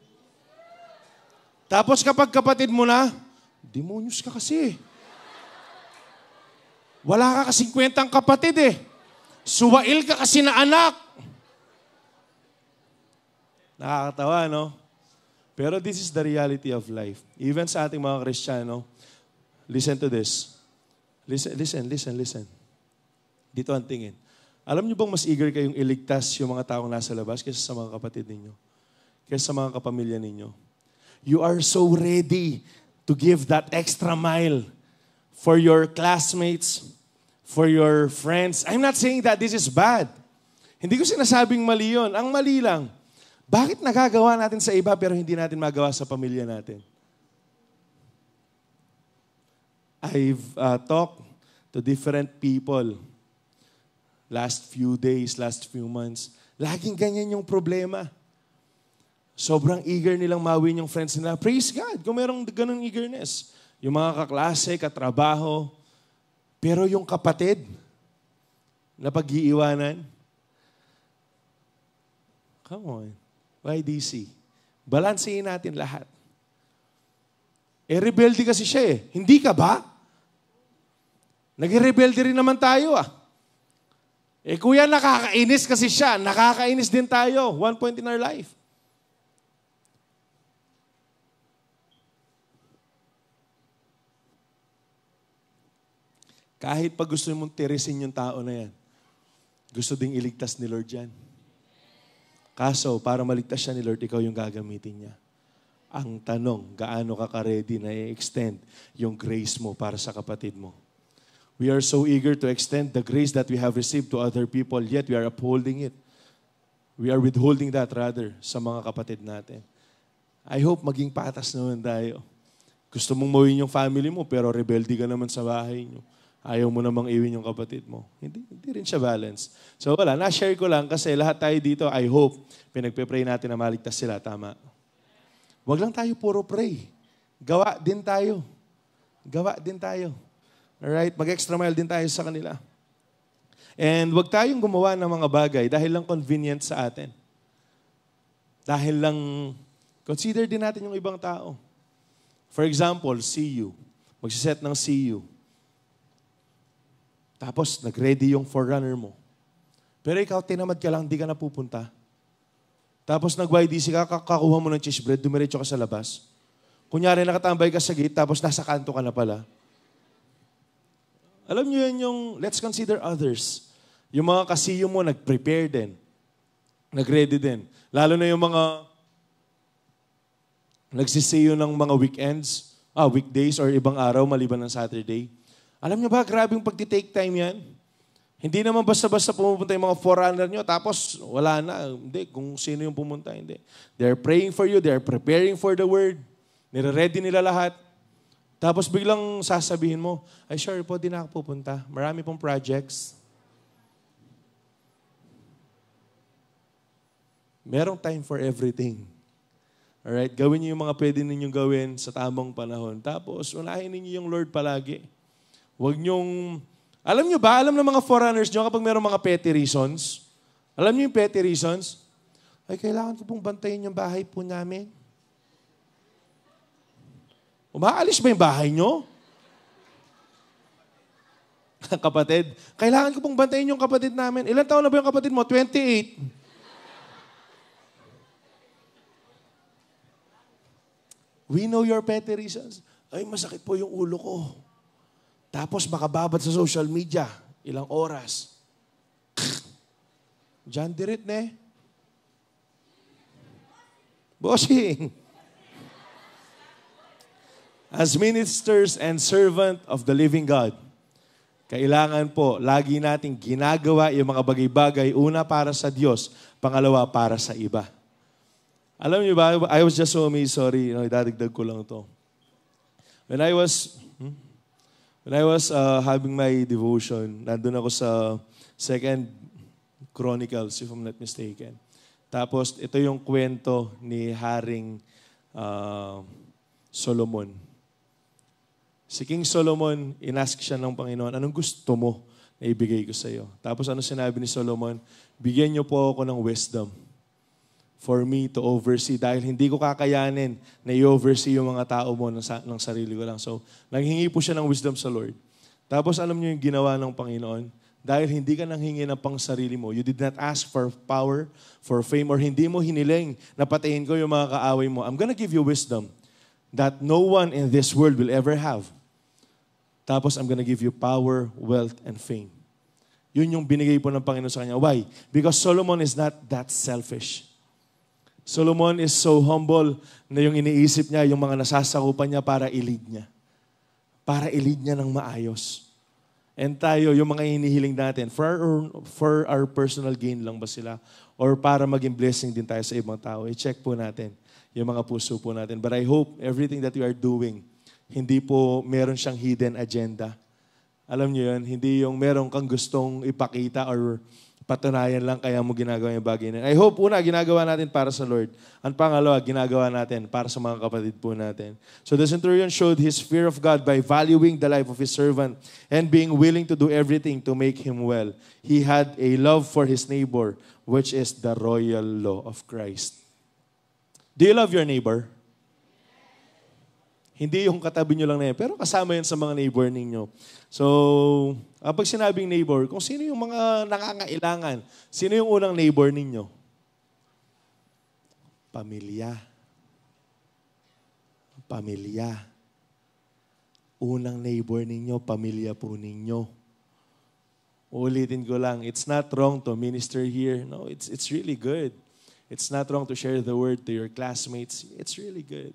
[SPEAKER 1] Tapos kapag kapatid mo na, demonyos ka kasi. Wala ka kasing kwentang kapatid eh. Suwail ka kasi na anak. Nakakatawa, no? Pero this is the reality of life. Even sa ating mga Kristiyano, Listen to this. Listen, listen, listen, listen. Dito ang tingin. Alam niyo bang mas eager kayong iligtas yung mga taong nasa labas kaysa sa mga kapatid ninyo? Kaysa sa mga kapamilya ninyo? You are so ready to give that extra mile for your classmates, for your friends. I'm not saying that this is bad. Hindi ko sinasabing mali yun. Ang mali lang, bakit nagagawa natin sa iba pero hindi natin magawa sa pamilya natin? I've uh, talked to different people last few days, last few months. Laging ganyan yung problema. Sobrang eager nilang mawin yung friends nila. Praise God kung merong ganun eagerness. Yung mga kaklase, katrabaho. Pero yung kapatid na pag-iiwanan, come on, YDC. Balansehin natin lahat. Eh, rebelde kasi siya eh. Hindi ka ba? nag rin naman tayo ah. Eh kuya, nakakainis kasi siya. Nakakainis din tayo. One point in our life. Kahit pag gusto mong tirisin yung tao na yan, gusto ding iligtas ni Lord yan. Kaso, para maligtas siya ni Lord, ikaw yung gagamitin niya. Ang tanong, gaano ka ka-ready na i-extend yung grace mo para sa kapatid mo? We are so eager to extend the grace that we have received to other people, yet we are upholding it. We are withholding that rather sa mga kapatid natin. I hope maging patas naman tayo. Gusto mong mawin yung family mo, pero rebelde ka naman sa bahay niyo. Ayaw mo namang iwin yung kapatid mo. Hindi, hindi rin siya balance. So wala, na-share ko lang kasi lahat tayo dito, I hope, pinagpe-pray natin na maligtas sila. Tama. Huwag lang tayo puro pray. Gawa din tayo. Gawa din tayo. Alright? Mag-extra mile din tayo sa kanila. And huwag tayong gumawa ng mga bagay dahil lang convenient sa atin. Dahil lang, consider din natin yung ibang tao. For example, see you. Magsiset ng see you. Tapos, nag-ready yung forerunner mo. Pero ikaw, tinamad ka lang, di ka napupunta. Tapos nag-YDC ka, kakakuha mo ng cheese bread, dumiretso ka sa labas. Kunyari nakatambay ka sa gate, tapos nasa kanto ka na pala. Alam niyo yan yung let's consider others. Yung mga kasiyo mo, nag-prepare din. Nag-ready din. Lalo na yung mga nagsisiyo ng mga weekends, ah, weekdays or ibang araw maliban ng Saturday. Alam niyo ba, grabe yung pagti-take time yan. Hindi naman basta-basta pumupunta yung mga foreigner nyo, tapos wala na. Hindi, kung sino yung pumunta, hindi. They're praying for you, they're preparing for the word. Nire-ready nila lahat. Tapos biglang sasabihin mo, ay sure po, di na ako pupunta. Marami pong projects. Merong time for everything. Alright? Gawin niyo yung mga pwede ninyong gawin sa tamang panahon. Tapos, unahin ninyo yung Lord palagi. Huwag niyong alam nyo ba, alam ng mga foreigners nyo kapag mayroong mga petty reasons? Alam nyo yung petty reasons? Ay, kailangan ko pong bantayin yung bahay po namin. Umaalis ba yung bahay nyo? kapatid, kailangan ko pong bantayin yung kapatid namin. Ilan taon na ba yung kapatid mo? 28. We know your petty reasons. Ay, masakit po yung ulo ko. Tapos makababad sa social media, ilang oras. Diyan dirit ne. Bossing. As ministers and servant of the living God, kailangan po lagi nating ginagawa yung mga bagay-bagay, una para sa Diyos, pangalawa para sa iba. Alam niyo ba, I was just so me, sorry, no, idadagdag ko lang to. When I was When I was uh, having my devotion, nandun ako sa Second Chronicles, if I'm not mistaken. Tapos, ito yung kwento ni Haring uh, Solomon. Si King Solomon, inask siya ng Panginoon, anong gusto mo na ibigay ko sa iyo? Tapos ano sinabi ni Solomon? Bigyan niyo po ako ng wisdom for me to oversee dahil hindi ko kakayanin na i-oversee yung mga tao mo ng, sa- ng sarili ko lang. So, naghingi po siya ng wisdom sa Lord. Tapos alam niyo yung ginawa ng Panginoon? Dahil hindi ka nang hingi ng pang sarili mo. You did not ask for power, for fame, or hindi mo hiniling na patayin ko yung mga kaaway mo. I'm gonna give you wisdom that no one in this world will ever have. Tapos I'm gonna give you power, wealth, and fame. Yun yung binigay po ng Panginoon sa kanya. Why? Because Solomon is not that selfish. Solomon is so humble na yung iniisip niya, yung mga nasasakupan niya para ilid niya. Para ilid niya ng maayos. And tayo, yung mga hinihiling natin, for our, for our personal gain lang ba sila? Or para maging blessing din tayo sa ibang tao? I-check po natin yung mga puso po natin. But I hope everything that you are doing, hindi po meron siyang hidden agenda. Alam niyo yun, hindi yung meron kang gustong ipakita or patunayan lang kaya mo ginagawa yung bagay na I hope, una, ginagawa natin para sa Lord. Ang pangalawa, ginagawa natin para sa mga kapatid po natin. So the centurion showed his fear of God by valuing the life of his servant and being willing to do everything to make him well. He had a love for his neighbor, which is the royal law of Christ. Do you love your neighbor? Hindi yung katabi nyo lang na yan, pero kasama yan sa mga neighbor ninyo. So, uh, pag sinabing neighbor, kung sino yung mga nakakailangan, sino yung unang neighbor ninyo? Pamilya. Pamilya. Unang neighbor ninyo, pamilya po ninyo. Ulitin ko lang, it's not wrong to minister here. No, it's, it's really good. It's not wrong to share the word to your classmates. It's really good.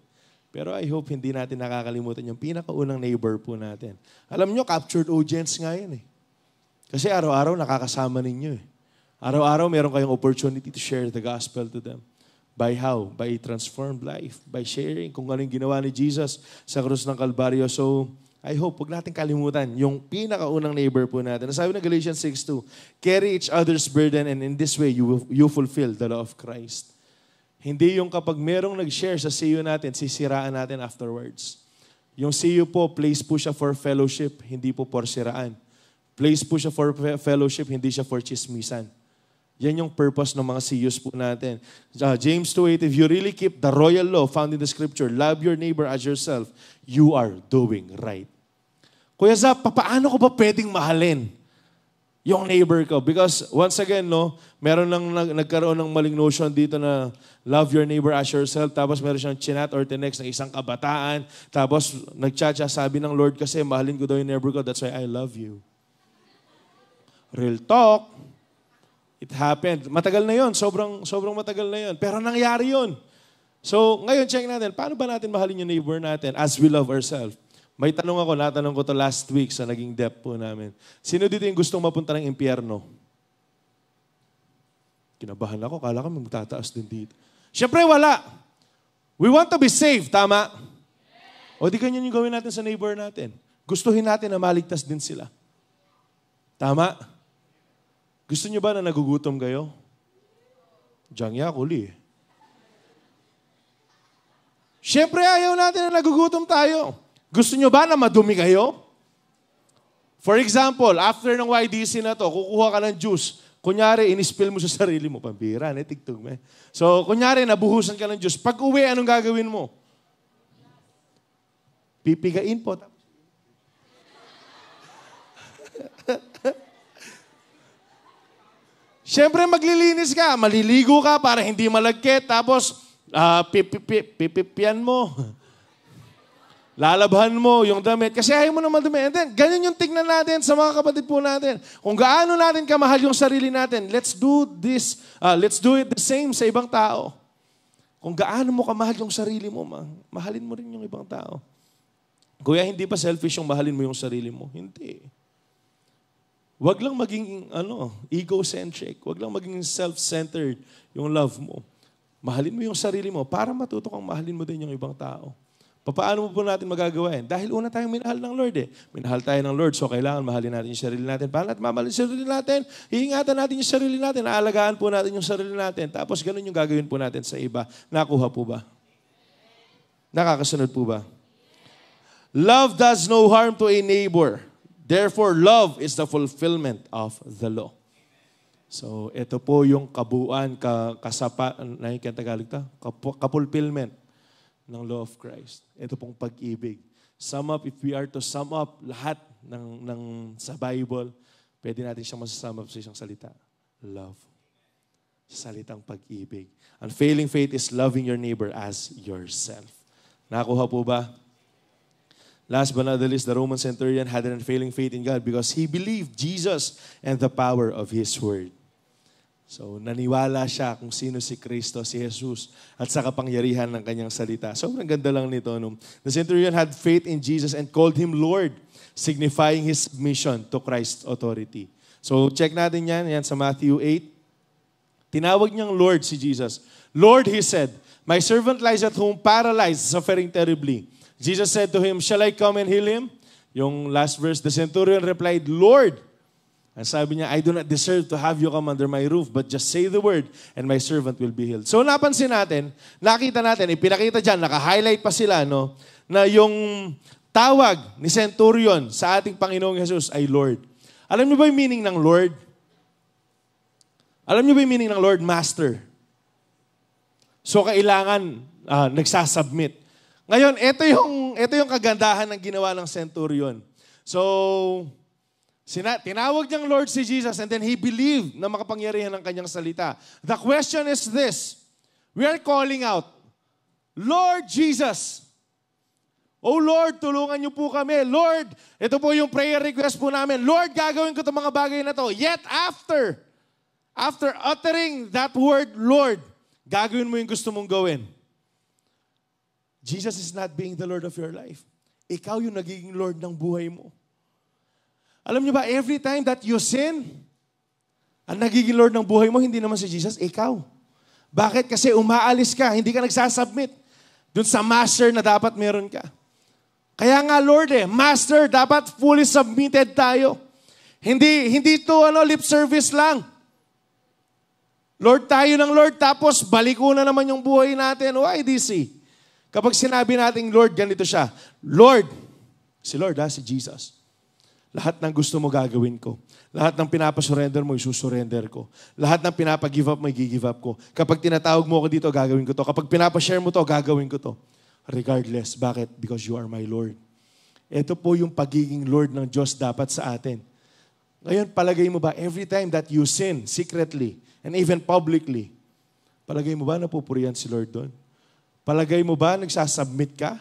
[SPEAKER 1] Pero I hope hindi natin nakakalimutan yung pinakaunang neighbor po natin. Alam nyo, captured audience nga yan eh. Kasi araw-araw nakakasama ninyo eh. Araw-araw meron kayong opportunity to share the gospel to them. By how? By transformed life. By sharing kung ano ginawa ni Jesus sa krus ng Kalbaryo. So, I hope, huwag natin kalimutan yung pinakaunang neighbor po natin. Nasabi ng Galatians 6.2, Carry each other's burden and in this way you, will, you fulfill the law of Christ. Hindi yung kapag merong nag-share sa CU natin, sisiraan natin afterwards. Yung CU po, place po siya for fellowship, hindi po for siraan. Place po siya for fellowship, hindi siya for chismisan. Yan yung purpose ng mga CUs po natin. Uh, James 2.8, If you really keep the royal law found in the scripture, love your neighbor as yourself, you are doing right. Kuya Zap, paano ko ba pwedeng mahalin? yung neighbor ko. Because once again, no, meron lang nag- nagkaroon ng maling notion dito na love your neighbor as yourself. Tapos meron siyang chinat or tinext ng isang kabataan. Tapos nagchacha, sabi ng Lord kasi mahalin ko daw yung neighbor ko. That's why I love you. Real talk. It happened. Matagal na yon Sobrang, sobrang matagal na yon Pero nangyari yon So ngayon check natin, paano ba natin mahalin yung neighbor natin as we love ourselves? May tanong ako, natanong ko to last week sa naging dep po namin. Sino dito yung gustong mapunta ng impyerno? Kinabahan ako, kala ko magtataas din dito. Siyempre, wala. We want to be safe, tama? O di ganyan yung gawin natin sa neighbor natin. Gustuhin natin na maligtas din sila. Tama? Gusto nyo ba na nagugutom kayo? Jangya, kuli. Eh. Siyempre, ayaw natin na nagugutom tayo. Gusto nyo ba na madumi kayo? For example, after ng YDC na to, kukuha ka ng juice. Kunyari, inispill mo sa sarili mo. Pambira, netigtog mo eh. So, kunyari, nabuhusan ka ng juice. Pag uwi, anong gagawin mo? Pipigain po. Siyempre, maglilinis ka. Maliligo ka para hindi malagkit. Tapos, uh, pipipian mo. Lalabhan mo yung damit kasi ayaw mo naman dumi. And then, ganyan yung tingnan natin sa mga kapatid po natin. Kung gaano natin kamahal yung sarili natin, let's do this, uh, let's do it the same sa ibang tao. Kung gaano mo kamahal yung sarili mo, ma, mahalin mo rin yung ibang tao. Kuya, hindi pa selfish yung mahalin mo yung sarili mo. Hindi. Huwag lang maging ano, egocentric. Huwag lang maging self-centered yung love mo. Mahalin mo yung sarili mo para matuto kang mahalin mo din yung ibang tao. Paano po natin magagawa yan? Dahil una tayong minahal ng Lord eh. Minahal tayo ng Lord, so kailangan mahalin natin yung sarili natin. Paano natin mahalin yung sarili natin? Iingatan natin yung sarili natin. Aalagaan po natin yung sarili natin. Tapos ganun yung gagawin po natin sa iba. Nakuha po ba? Nakakasunod po ba? Love does no harm to a neighbor. Therefore, love is the fulfillment of the law. So, ito po yung kabuuan, ka, kasapa, na yung Tagalog ta? Kapulfillment ng law of Christ. Ito pong pag-ibig. Sum up, if we are to sum up lahat ng, ng sa Bible, pwede natin siyang masasum up sa isang salita. Love. Salitang pag-ibig. Unfailing faith is loving your neighbor as yourself. Nakuha po ba? Last but not the least, the Roman centurion had an unfailing faith in God because he believed Jesus and the power of His word. So, naniwala siya kung sino si Kristo, si Jesus, at sa kapangyarihan ng kanyang salita. Sobrang ganda lang nito. No? The centurion had faith in Jesus and called Him Lord, signifying His mission to Christ's authority. So, check natin yan. Yan sa Matthew 8. Tinawag niyang Lord si Jesus. Lord, He said, My servant lies at home, paralyzed, suffering terribly. Jesus said to him, Shall I come and heal him? Yung last verse, the centurion replied, Lord, ang sabi niya, I do not deserve to have you come under my roof, but just say the word and my servant will be healed. So napansin natin, nakita natin, ipinakita dyan, naka-highlight pa sila, no, na yung tawag ni Centurion sa ating Panginoong Yesus ay Lord. Alam niyo ba yung meaning ng Lord? Alam niyo ba yung meaning ng Lord? Master. So kailangan uh, nagsasubmit. Ngayon, ito yung, ito yung kagandahan ng ginawa ng Centurion. So, Sina, tinawag niyang Lord si Jesus and then he believed na makapangyarihan ng kanyang salita. The question is this. We are calling out, Lord Jesus, Oh Lord, tulungan niyo po kami. Lord, ito po yung prayer request po namin. Lord, gagawin ko itong mga bagay na to. Yet after, after uttering that word, Lord, gagawin mo yung gusto mong gawin. Jesus is not being the Lord of your life. Ikaw yung nagiging Lord ng buhay mo. Alam niyo ba, every time that you sin, ang nagiging Lord ng buhay mo, hindi naman si Jesus, ikaw. Bakit? Kasi umaalis ka, hindi ka nagsasubmit dun sa master na dapat meron ka. Kaya nga Lord eh, master, dapat fully submitted tayo. Hindi hindi to ano lip service lang. Lord tayo ng Lord tapos baliko na naman yung buhay natin. Why DC? Kapag sinabi nating Lord, ganito siya. Lord, si Lord ha, ah, si Jesus. Lahat ng gusto mo gagawin ko. Lahat ng pinapasurrender mo, isusurrender ko. Lahat ng pinapag-give up mo, i-give up ko. Kapag tinatawag mo ako dito, gagawin ko to. Kapag pinapashare mo to, gagawin ko to. Regardless. Bakit? Because you are my Lord. Ito po yung pagiging Lord ng Diyos dapat sa atin. Ngayon, palagay mo ba, every time that you sin secretly and even publicly, palagay mo ba na pupurihan si Lord doon? Palagay mo ba nagsasubmit ka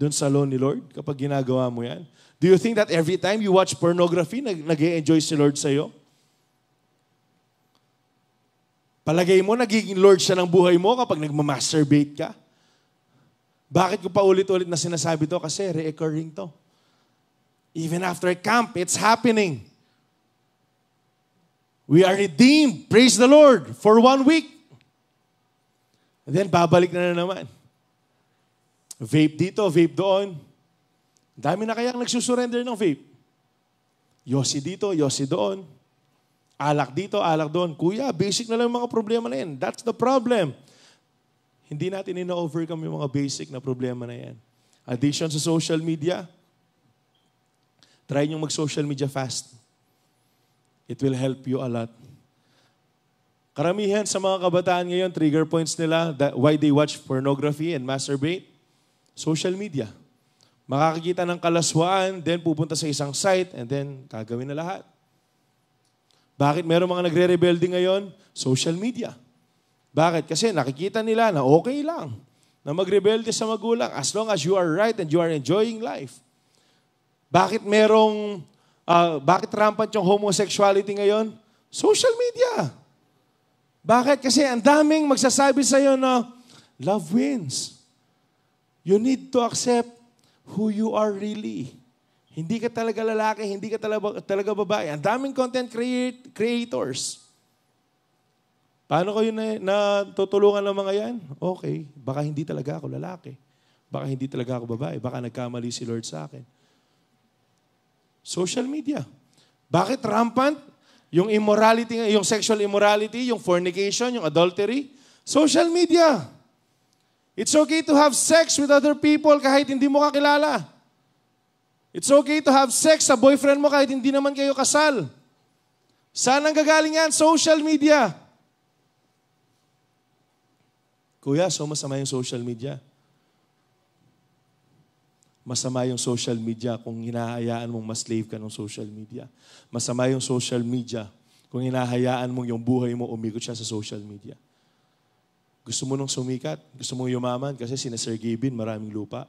[SPEAKER 1] doon sa law ni Lord kapag ginagawa mo yan? Do you think that every time you watch pornography, nag enjoy si Lord sa'yo? Palagay mo, nagiging Lord siya ng buhay mo kapag nagmamasturbate ka? Bakit ko pa ulit-ulit na sinasabi to? Kasi reoccurring to. Even after camp, it's happening. We are redeemed, praise the Lord, for one week. And then, babalik na na naman. Vape dito, vape doon. Dami na kaya ang nagsusurrender ng faith. Yossi dito, Yossi doon. Alak dito, alak doon. Kuya, basic na lang mga problema na yan. That's the problem. Hindi natin ino overcome yung mga basic na problema na yan. Addition sa social media, try nyo mag-social media fast. It will help you a lot. Karamihan sa mga kabataan ngayon, trigger points nila that why they watch pornography and masturbate. Social media. Makakakita ng kalaswaan, then pupunta sa isang site, and then gagawin na lahat. Bakit meron mga nagre-rebelde ngayon? Social media. Bakit? Kasi nakikita nila na okay lang na magrebelde sa magulang as long as you are right and you are enjoying life. Bakit merong, uh, bakit rampant yung homosexuality ngayon? Social media. Bakit? Kasi ang daming magsasabi sa'yo na love wins. You need to accept who you are really. Hindi ka talaga lalaki, hindi ka talaga, talaga babae. Ang daming content create, creators. Paano kayo yun na, natutulungan ng mga yan? Okay, baka hindi talaga ako lalaki. Baka hindi talaga ako babae. Baka nagkamali si Lord sa akin. Social media. Bakit rampant? Yung immorality, yung sexual immorality, yung fornication, yung adultery. Social media. It's okay to have sex with other people kahit hindi mo kakilala. It's okay to have sex sa boyfriend mo kahit hindi naman kayo kasal. Saan ang gagaling yan? Social media. Kuya, so masama yung social media. Masama yung social media kung hinahayaan mong ma-slave ka ng social media. Masama yung social media kung hinahayaan mong yung buhay mo umikot siya sa social media. Gusto mo nung sumikat? Gusto mong yumaman? Kasi sina Sir Gibin, maraming lupa.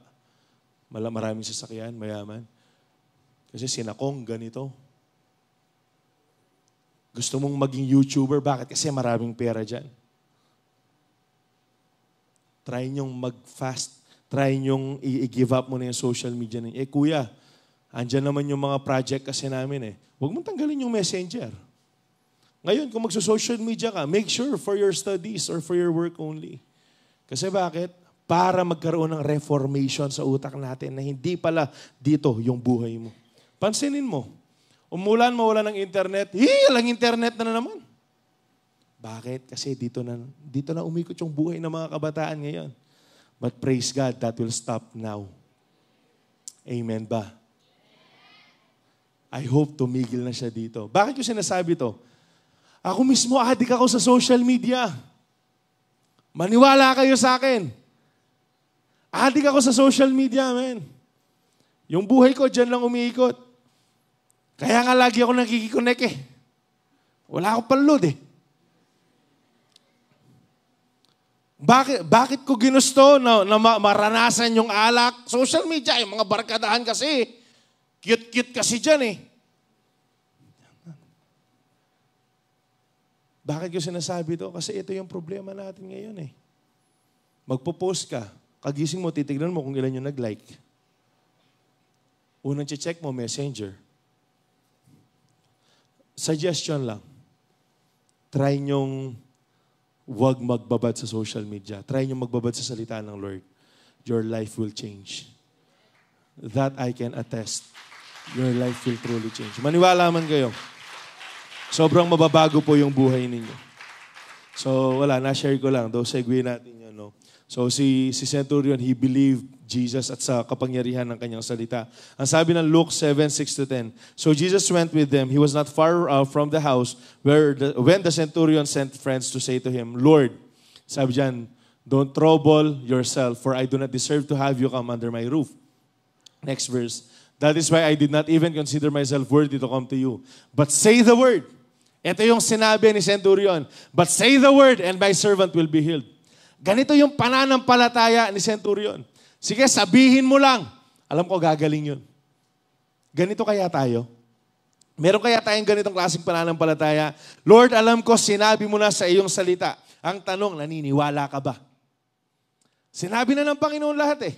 [SPEAKER 1] Maraming sasakyan, mayaman. Kasi sina Kong, ganito. Gusto mong maging YouTuber? Bakit? Kasi maraming pera dyan. Try niyong mag-fast. Try niyong i-give up mo na yung social media ninyo. Eh, kuya, andyan naman yung mga project kasi namin eh. Huwag mong tanggalin yung messenger. Ngayon, kung magso-social media ka, make sure for your studies or for your work only. Kasi bakit? Para magkaroon ng reformation sa utak natin na hindi pala dito yung buhay mo. Pansinin mo, umulan wala ng internet, hii, lang internet na, na naman. Bakit? Kasi dito na, dito na umikot yung buhay ng mga kabataan ngayon. But praise God, that will stop now. Amen ba? I hope tumigil na siya dito. Bakit ko sinasabi to? Ako mismo, adik ako sa social media. Maniwala kayo sa akin. Adik ako sa social media, man. Yung buhay ko, dyan lang umiikot. Kaya nga lagi ako nakikikonek eh. Wala akong panload eh. Bakit, bakit ko ginusto na, na maranasan yung alak? Social media, yung mga barkadahan kasi. Cute-cute kasi dyan eh. Bakit ko sinasabi to? Kasi ito yung problema natin ngayon eh. Magpo-post ka, kagising mo, titignan mo kung ilan yung nag-like. Unang check mo, messenger. Suggestion lang. Try nyong wag magbabad sa social media. Try nyong magbabad sa salita ng Lord. Your life will change. That I can attest. Your life will truly change. Maniwala man kayo. Sobrang mababago po yung buhay ninyo. So, wala, na-share ko lang. Do segue natin yun, no? So, si, si Centurion, he believed Jesus at sa kapangyarihan ng kanyang salita. Ang sabi ng Luke 7, 6 to 10, So Jesus went with them. He was not far uh, from the house where the, when the centurion sent friends to say to him, Lord, sabi dyan, don't trouble yourself, for I do not deserve to have you come under my roof. Next verse. That is why I did not even consider myself worthy to come to you. But say the word, ito yung sinabi ni Centurion, But say the word and my servant will be healed. Ganito yung pananampalataya ni Centurion. Sige, sabihin mo lang. Alam ko, gagaling yun. Ganito kaya tayo? Meron kaya tayong ganitong klaseng pananampalataya? Lord, alam ko, sinabi mo na sa iyong salita. Ang tanong, naniniwala ka ba? Sinabi na ng Panginoon lahat eh.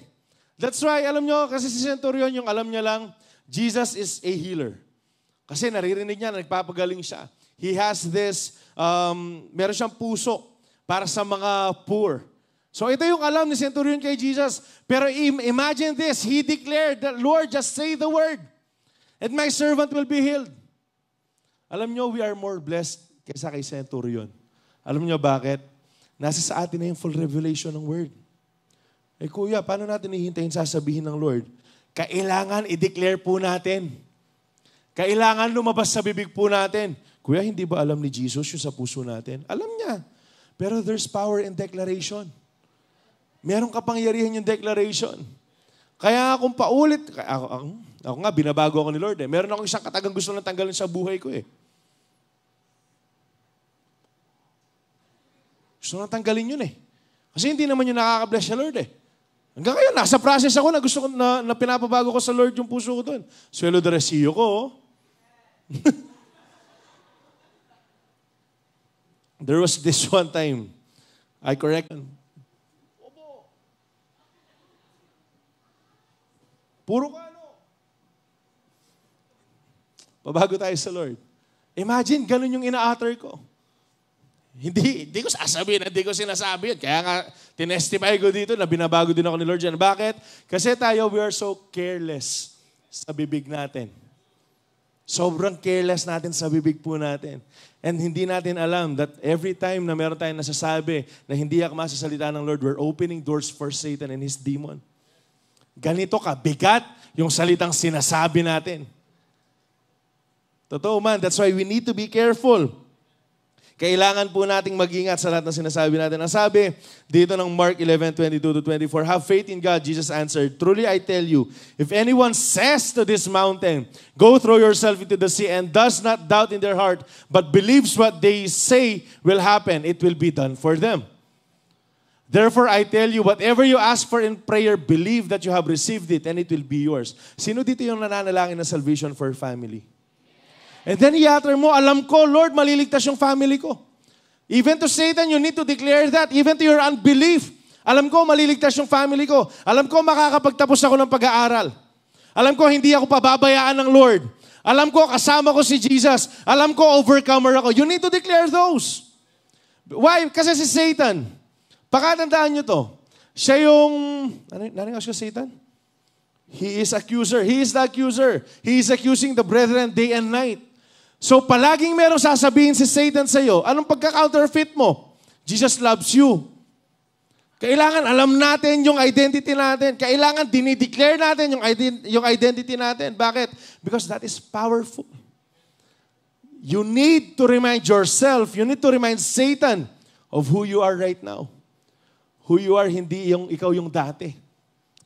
[SPEAKER 1] That's why, alam nyo, kasi si Centurion, yung alam niya lang, Jesus is a healer. Kasi naririnig niya, nagpapagaling siya. He has this, um, meron siyang puso para sa mga poor. So ito yung alam ni Centurion kay Jesus. Pero imagine this, he declared that, Lord, just say the word and my servant will be healed. Alam nyo, we are more blessed kaysa kay Centurion. Alam nyo bakit? Nasa sa atin na yung full revelation ng word. Eh kuya, paano natin hihintayin sasabihin ng Lord? Kailangan i-declare po natin. Kailangan lumabas sa bibig po natin. Kuya, hindi ba alam ni Jesus yung sa puso natin? Alam niya. Pero there's power in declaration. Meron ka kapangyarihan yung declaration. Kaya kung paulit, ako, ako, ako nga, binabago ako ni Lord eh. Meron akong isang katagang gusto na tanggalin sa buhay ko eh. Gusto na tanggalin yun eh. Kasi hindi naman yun nakaka-bless sa Lord eh. Hanggang ngayon, nasa process ako na gusto ko na, na pinapabago ko sa Lord yung puso ko doon. Swelo de resiyo ko. Oh. There was this one time, I correct, Opo. Puro ka ano? Pabago tayo sa Lord. Imagine, ganun yung ina-utter ko. Hindi, hindi ko sasabihin, hindi ko sinasabi yun. Kaya nga, tinestify ko dito na binabago din ako ni Lord Jan. Bakit? Kasi tayo, we are so careless sa bibig natin. Sobrang careless natin sa bibig po natin. And hindi natin alam that every time na meron tayong nasasabi na hindi akma sa salita ng Lord, we're opening doors for Satan and his demon. Ganito ka, bigat yung salitang sinasabi natin. Totoo man, that's why we need to be careful. Kailangan po nating mag-ingat sa lahat ng sinasabi natin. Ang sabi dito ng Mark 11:22 to 24, Have faith in God, Jesus answered, Truly I tell you, if anyone says to this mountain, Go throw yourself into the sea, and does not doubt in their heart, but believes what they say will happen, it will be done for them. Therefore, I tell you, whatever you ask for in prayer, believe that you have received it, and it will be yours. Sino dito yung nananalangin na salvation for family? And then i-utter mo, alam ko, Lord, maliligtas yung family ko. Even to Satan, you need to declare that. Even to your unbelief. Alam ko, maliligtas yung family ko. Alam ko, makakapagtapos ako ng pag-aaral. Alam ko, hindi ako pababayaan ng Lord. Alam ko, kasama ko si Jesus. Alam ko, overcomer ako. You need to declare those. Why? Kasi si Satan, pakatandaan nyo to, siya yung, ano, narinig ko si Satan? He is accuser. He is the accuser. He is accusing the brethren day and night. So palaging merong sasabihin si Satan sa iyo, anong pagka-counterfeit mo? Jesus loves you. Kailangan alam natin yung identity natin. Kailangan dinideclare natin yung, ident- yung identity natin. Bakit? Because that is powerful. You need to remind yourself, you need to remind Satan of who you are right now. Who you are, hindi yung ikaw yung dati.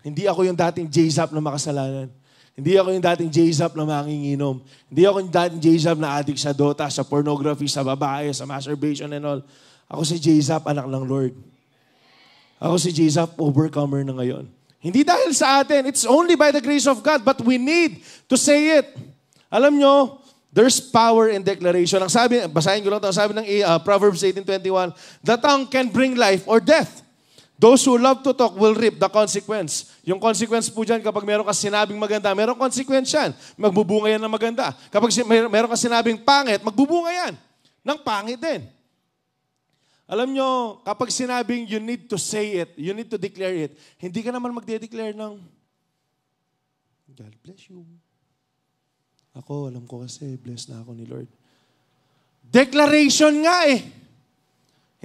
[SPEAKER 1] Hindi ako yung dating J-Zap na makasalanan. Hindi ako yung dating j na manginginom. Hindi ako yung dating j na adik sa Dota, sa pornography, sa babae, sa masturbation and all. Ako si j anak ng Lord. Ako si j overcomer na ngayon. Hindi dahil sa atin. It's only by the grace of God. But we need to say it. Alam nyo, There's power in declaration. Ang sabi, basahin ko lang ito, ang sabi ng eh, uh, Proverbs 18.21, The tongue can bring life or death. Those who love to talk will reap the consequence. Yung consequence po dyan, kapag meron ka sinabing maganda, meron consequence yan. Magbubunga yan ng maganda. Kapag mer- meron ka sinabing pangit, magbubunga yan. Nang pangit din. Alam nyo, kapag sinabing you need to say it, you need to declare it, hindi ka naman magde-declare ng God bless you. Ako, alam ko kasi, blessed na ako ni Lord. Declaration nga eh.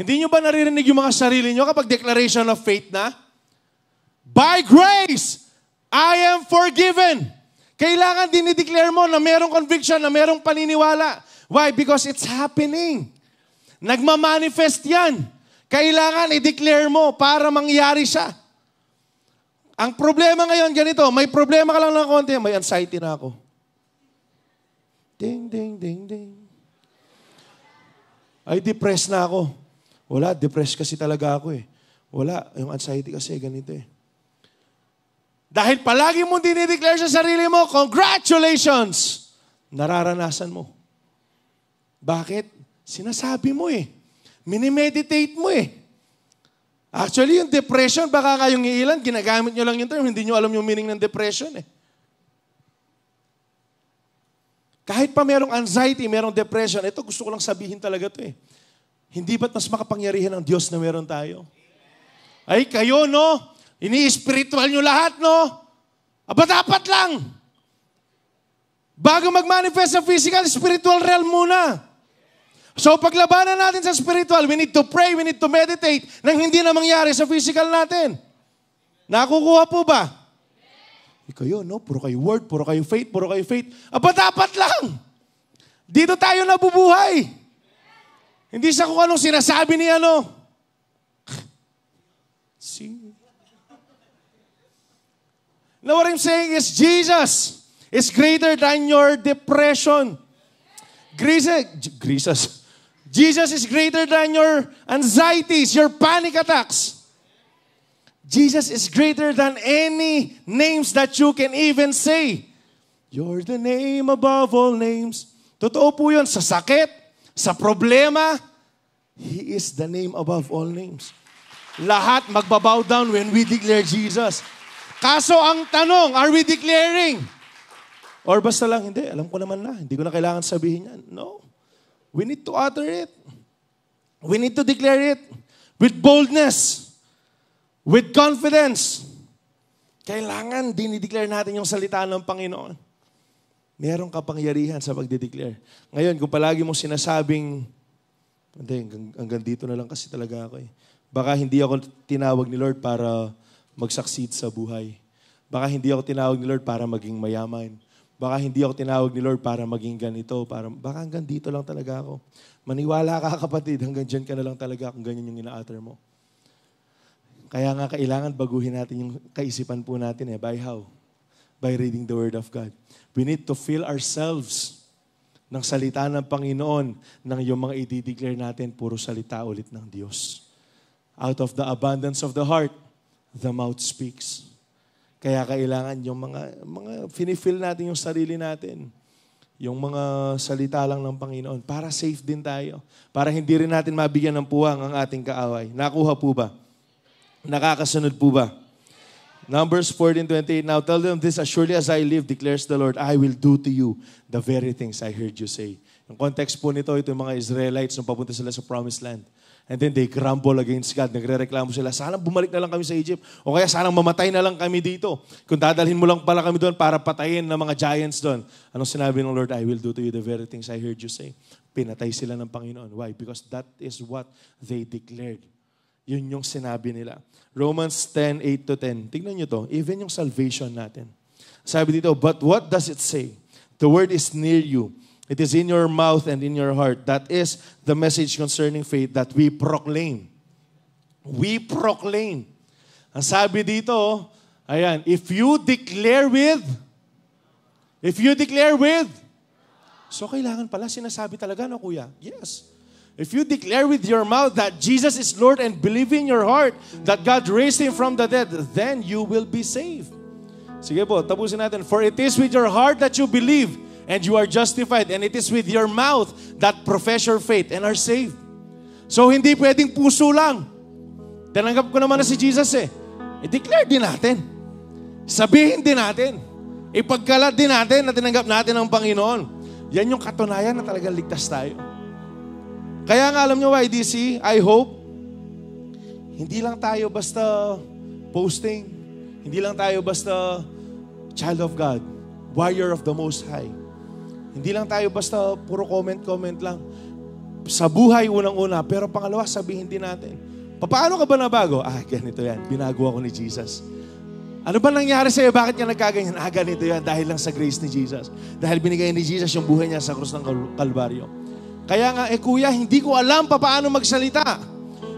[SPEAKER 1] Hindi nyo ba naririnig yung mga sarili nyo kapag declaration of faith na? By grace, I am forgiven. Kailangan din i-declare mo na merong conviction, na merong paniniwala. Why? Because it's happening. Nagmamanifest yan. Kailangan i-declare mo para mangyari siya. Ang problema ngayon, ganito, may problema ka lang ng konti, may anxiety na ako. Ding, ding, ding, ding. Ay, depressed na ako wala, depressed kasi talaga ako eh. Wala, yung anxiety kasi ganito eh. Dahil palagi mong dinideclare sa sarili mo, congratulations! Nararanasan mo. Bakit? Sinasabi mo eh. Minimeditate mo eh. Actually, yung depression, baka kayong iilan, ginagamit nyo lang yung term, hindi nyo alam yung meaning ng depression eh. Kahit pa merong anxiety, merong depression, ito gusto ko lang sabihin talaga to eh. Hindi ba't mas makapangyarihan ang Diyos na meron tayo? Ay, kayo, no? Ini-spiritual nyo lahat, no? Aba, dapat lang. Bago mag-manifest sa physical, spiritual realm muna. So, paglabanan natin sa spiritual, we need to pray, we need to meditate nang hindi na mangyari sa physical natin. Nakukuha po ba? Eh, kayo, no? Puro kayo word, puro kayo faith, puro kayo faith. Aba, dapat lang. Dito tayo nabubuhay. Hindi siya kung anong sinasabi ni ano. See? Now what I'm saying is Jesus is greater than your depression. Jesus, Jesus, Jesus is greater than your anxieties, your panic attacks. Jesus is greater than any names that you can even say. You're the name above all names. Totoo po yun sa sakit, sa problema, He is the name above all names. Lahat magbabow down when we declare Jesus. Kaso ang tanong, are we declaring? Or basta lang, hindi, alam ko naman na. Hindi ko na kailangan sabihin yan. No. We need to utter it. We need to declare it with boldness, with confidence. Kailangan dinideclare natin yung salita ng Panginoon. Meron Merong kapangyarihan sa pagde Ngayon, kung palagi mong sinasabing, hindi, hanggang, hanggang dito na lang kasi talaga ako eh. Baka hindi ako tinawag ni Lord para mag-succeed sa buhay. Baka hindi ako tinawag ni Lord para maging mayaman. Baka hindi ako tinawag ni Lord para maging ganito. Para, baka hanggang dito lang talaga ako. Maniwala ka kapatid, hanggang dyan ka na lang talaga kung ganyan yung ina-utter mo. Kaya nga kailangan baguhin natin yung kaisipan po natin eh. By how? By reading the Word of God. We need to fill ourselves ng salita ng Panginoon nang yung mga i-declare natin puro salita ulit ng Diyos. Out of the abundance of the heart, the mouth speaks. Kaya kailangan yung mga, mga finifill natin yung sarili natin. Yung mga salita lang ng Panginoon para safe din tayo. Para hindi rin natin mabigyan ng puwang ang ating kaaway. Nakuha po ba? Nakakasunod po ba? Numbers 14:28. Now tell them this, as surely as I live, declares the Lord, I will do to you the very things I heard you say. Ang context po nito, ito yung mga Israelites nung papunta sila sa Promised Land. And then they grumble against God. Nagre-reklamo sila, sana bumalik na lang kami sa Egypt. O kaya sana mamatay na lang kami dito. Kung dadalhin mo lang pala kami doon para patayin ng mga giants doon. Anong sinabi ng Lord? I will do to you the very things I heard you say. Pinatay sila ng Panginoon. Why? Because that is what they declared yun yung sinabi nila. Romans 10, 8 to 10. Tingnan nyo to. Even yung salvation natin. Sabi dito, But what does it say? The word is near you. It is in your mouth and in your heart. That is the message concerning faith that we proclaim. We proclaim. Ang sabi dito, ayan, if you declare with, if you declare with, so kailangan pala, sinasabi talaga, no kuya? Yes. If you declare with your mouth that Jesus is Lord and believe in your heart that God raised Him from the dead, then you will be saved. Sige po, tapusin natin. For it is with your heart that you believe and you are justified and it is with your mouth that profess your faith and are saved. So hindi pwedeng puso lang. Tinanggap ko naman na si Jesus eh. I-declare eh, din natin. Sabihin din natin. Ipagkalat din natin na tinanggap natin ang Panginoon. Yan yung katunayan na talagang ligtas tayo. Kaya nga alam nyo, YDC, I hope, hindi lang tayo basta posting, hindi lang tayo basta child of God, warrior of the Most High. Hindi lang tayo basta puro comment-comment lang. Sa buhay, unang-una. Pero pangalawa, sabihin din natin, paano ka ba nabago? Ah, ganito yan. Binago ako ni Jesus. Ano ba nangyari sa iyo? Bakit ka nagkaganyan? Ah, ganito yan. Dahil lang sa grace ni Jesus. Dahil binigay ni Jesus yung buhay niya sa krus ng Kalbaryo. Kaya nga, eh kuya, hindi ko alam pa paano magsalita.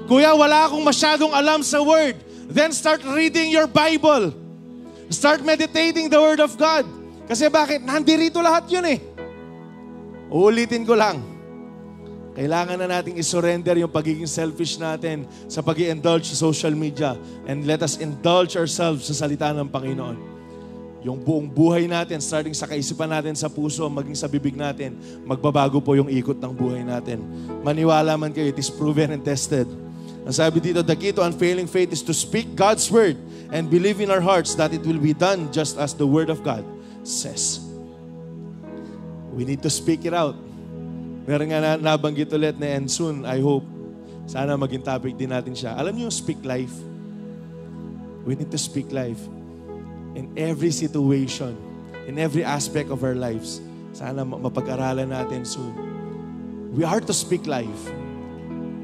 [SPEAKER 1] Kuya, wala akong masyadong alam sa word. Then start reading your Bible. Start meditating the word of God. Kasi bakit? Nandirito lahat yun eh. Uulitin ko lang. Kailangan na nating isurrender yung pagiging selfish natin sa pag indulge sa social media. And let us indulge ourselves sa salita ng Panginoon. Yung buong buhay natin, starting sa kaisipan natin, sa puso, maging sa bibig natin, magbabago po yung ikot ng buhay natin. Maniwala man kayo, it is proven and tested. Ang sabi dito, the key to unfailing faith is to speak God's word and believe in our hearts that it will be done just as the word of God says. We need to speak it out. Meron nga na, nabanggit ulit na and soon, I hope, sana maging topic din natin siya. Alam niyo, yung speak life. We need to speak life in every situation, in every aspect of our lives. Sana mapag-aralan natin soon. We are to speak life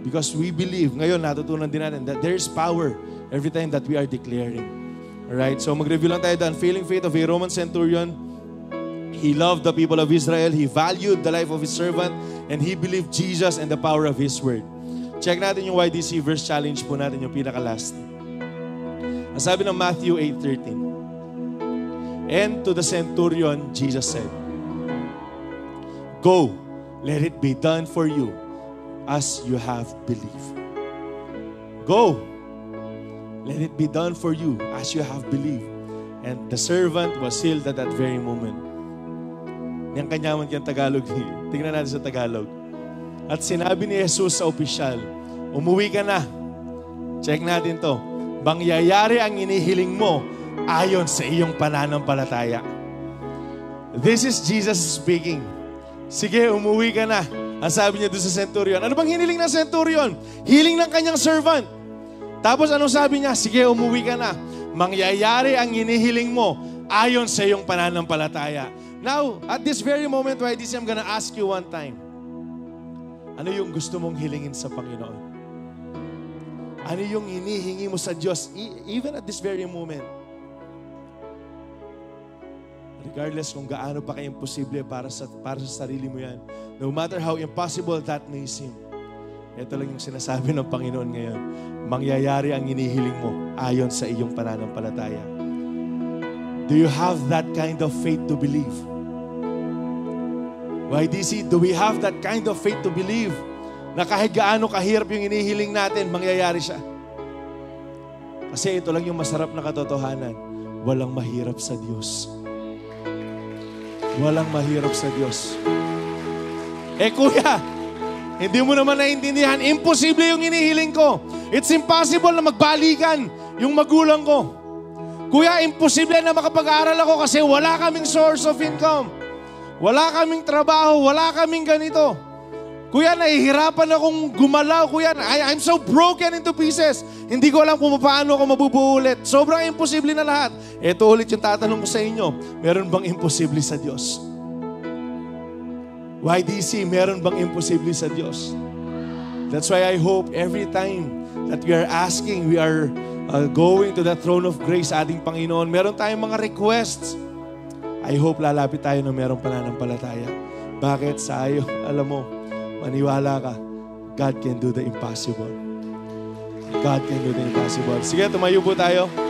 [SPEAKER 1] because we believe, ngayon natutunan din natin that there is power every time that we are declaring. Alright, so mag-review lang tayo doon. Failing faith of a Roman centurion, he loved the people of Israel, he valued the life of his servant, and he believed Jesus and the power of his word. Check natin yung YDC verse challenge po natin, yung pinaka-last. Ang sabi ng Matthew 8.13, And to the centurion, Jesus said, Go, let it be done for you as you have believed. Go, let it be done for you as you have believed. And the servant was healed at that very moment. Yang kanyaman yung Tagalog. Eh. Tingnan natin sa Tagalog. At sinabi ni Jesus sa opisyal, umuwi ka na. Check natin to. Bangyayari ang inihiling mo ayon sa iyong pananampalataya. This is Jesus speaking. Sige, umuwi ka na. Ang sabi niya doon sa centurion. Ano bang hiniling ng centurion? Healing ng kanyang servant. Tapos anong sabi niya? Sige, umuwi ka na. Mangyayari ang hinihiling mo ayon sa iyong pananampalataya. Now, at this very moment, why this, I'm gonna ask you one time. Ano yung gusto mong hilingin sa Panginoon? Ano yung hinihingi mo sa Diyos, e-, even at this very moment? Regardless kung gaano pa kayong posible para sa, para sa sarili mo yan. No matter how impossible that may seem. Ito lang yung sinasabi ng Panginoon ngayon. Mangyayari ang inihiling mo ayon sa iyong pananampalataya. Do you have that kind of faith to believe? YDC, do we have that kind of faith to believe na kahit gaano kahirap yung inihiling natin, mangyayari siya? Kasi ito lang yung masarap na katotohanan. Walang mahirap sa Diyos. Walang mahirap sa Diyos. Eh kuya, hindi mo naman naintindihan, imposible yung inihiling ko. It's impossible na magbalikan yung magulang ko. Kuya, imposible na makapag-aral ako kasi wala kaming source of income. Wala kaming trabaho, wala kaming ganito. Kuya, nahihirapan akong gumalaw, kuya. I, I'm so broken into pieces. Hindi ko alam kung paano ako mabubuo ulit. Sobrang imposible na lahat. Ito ulit yung tatanong ko sa inyo. Meron bang imposible sa Diyos? YDC, meron bang imposible sa Diyos? That's why I hope every time that we are asking, we are uh, going to the throne of grace, ating Panginoon, meron tayong mga requests. I hope lalapit tayo na meron pananampalataya. Bakit? Sayo. Alam mo, Maniwala ka, God can do the impossible. God can do the impossible. Sige, tumayo po tayo.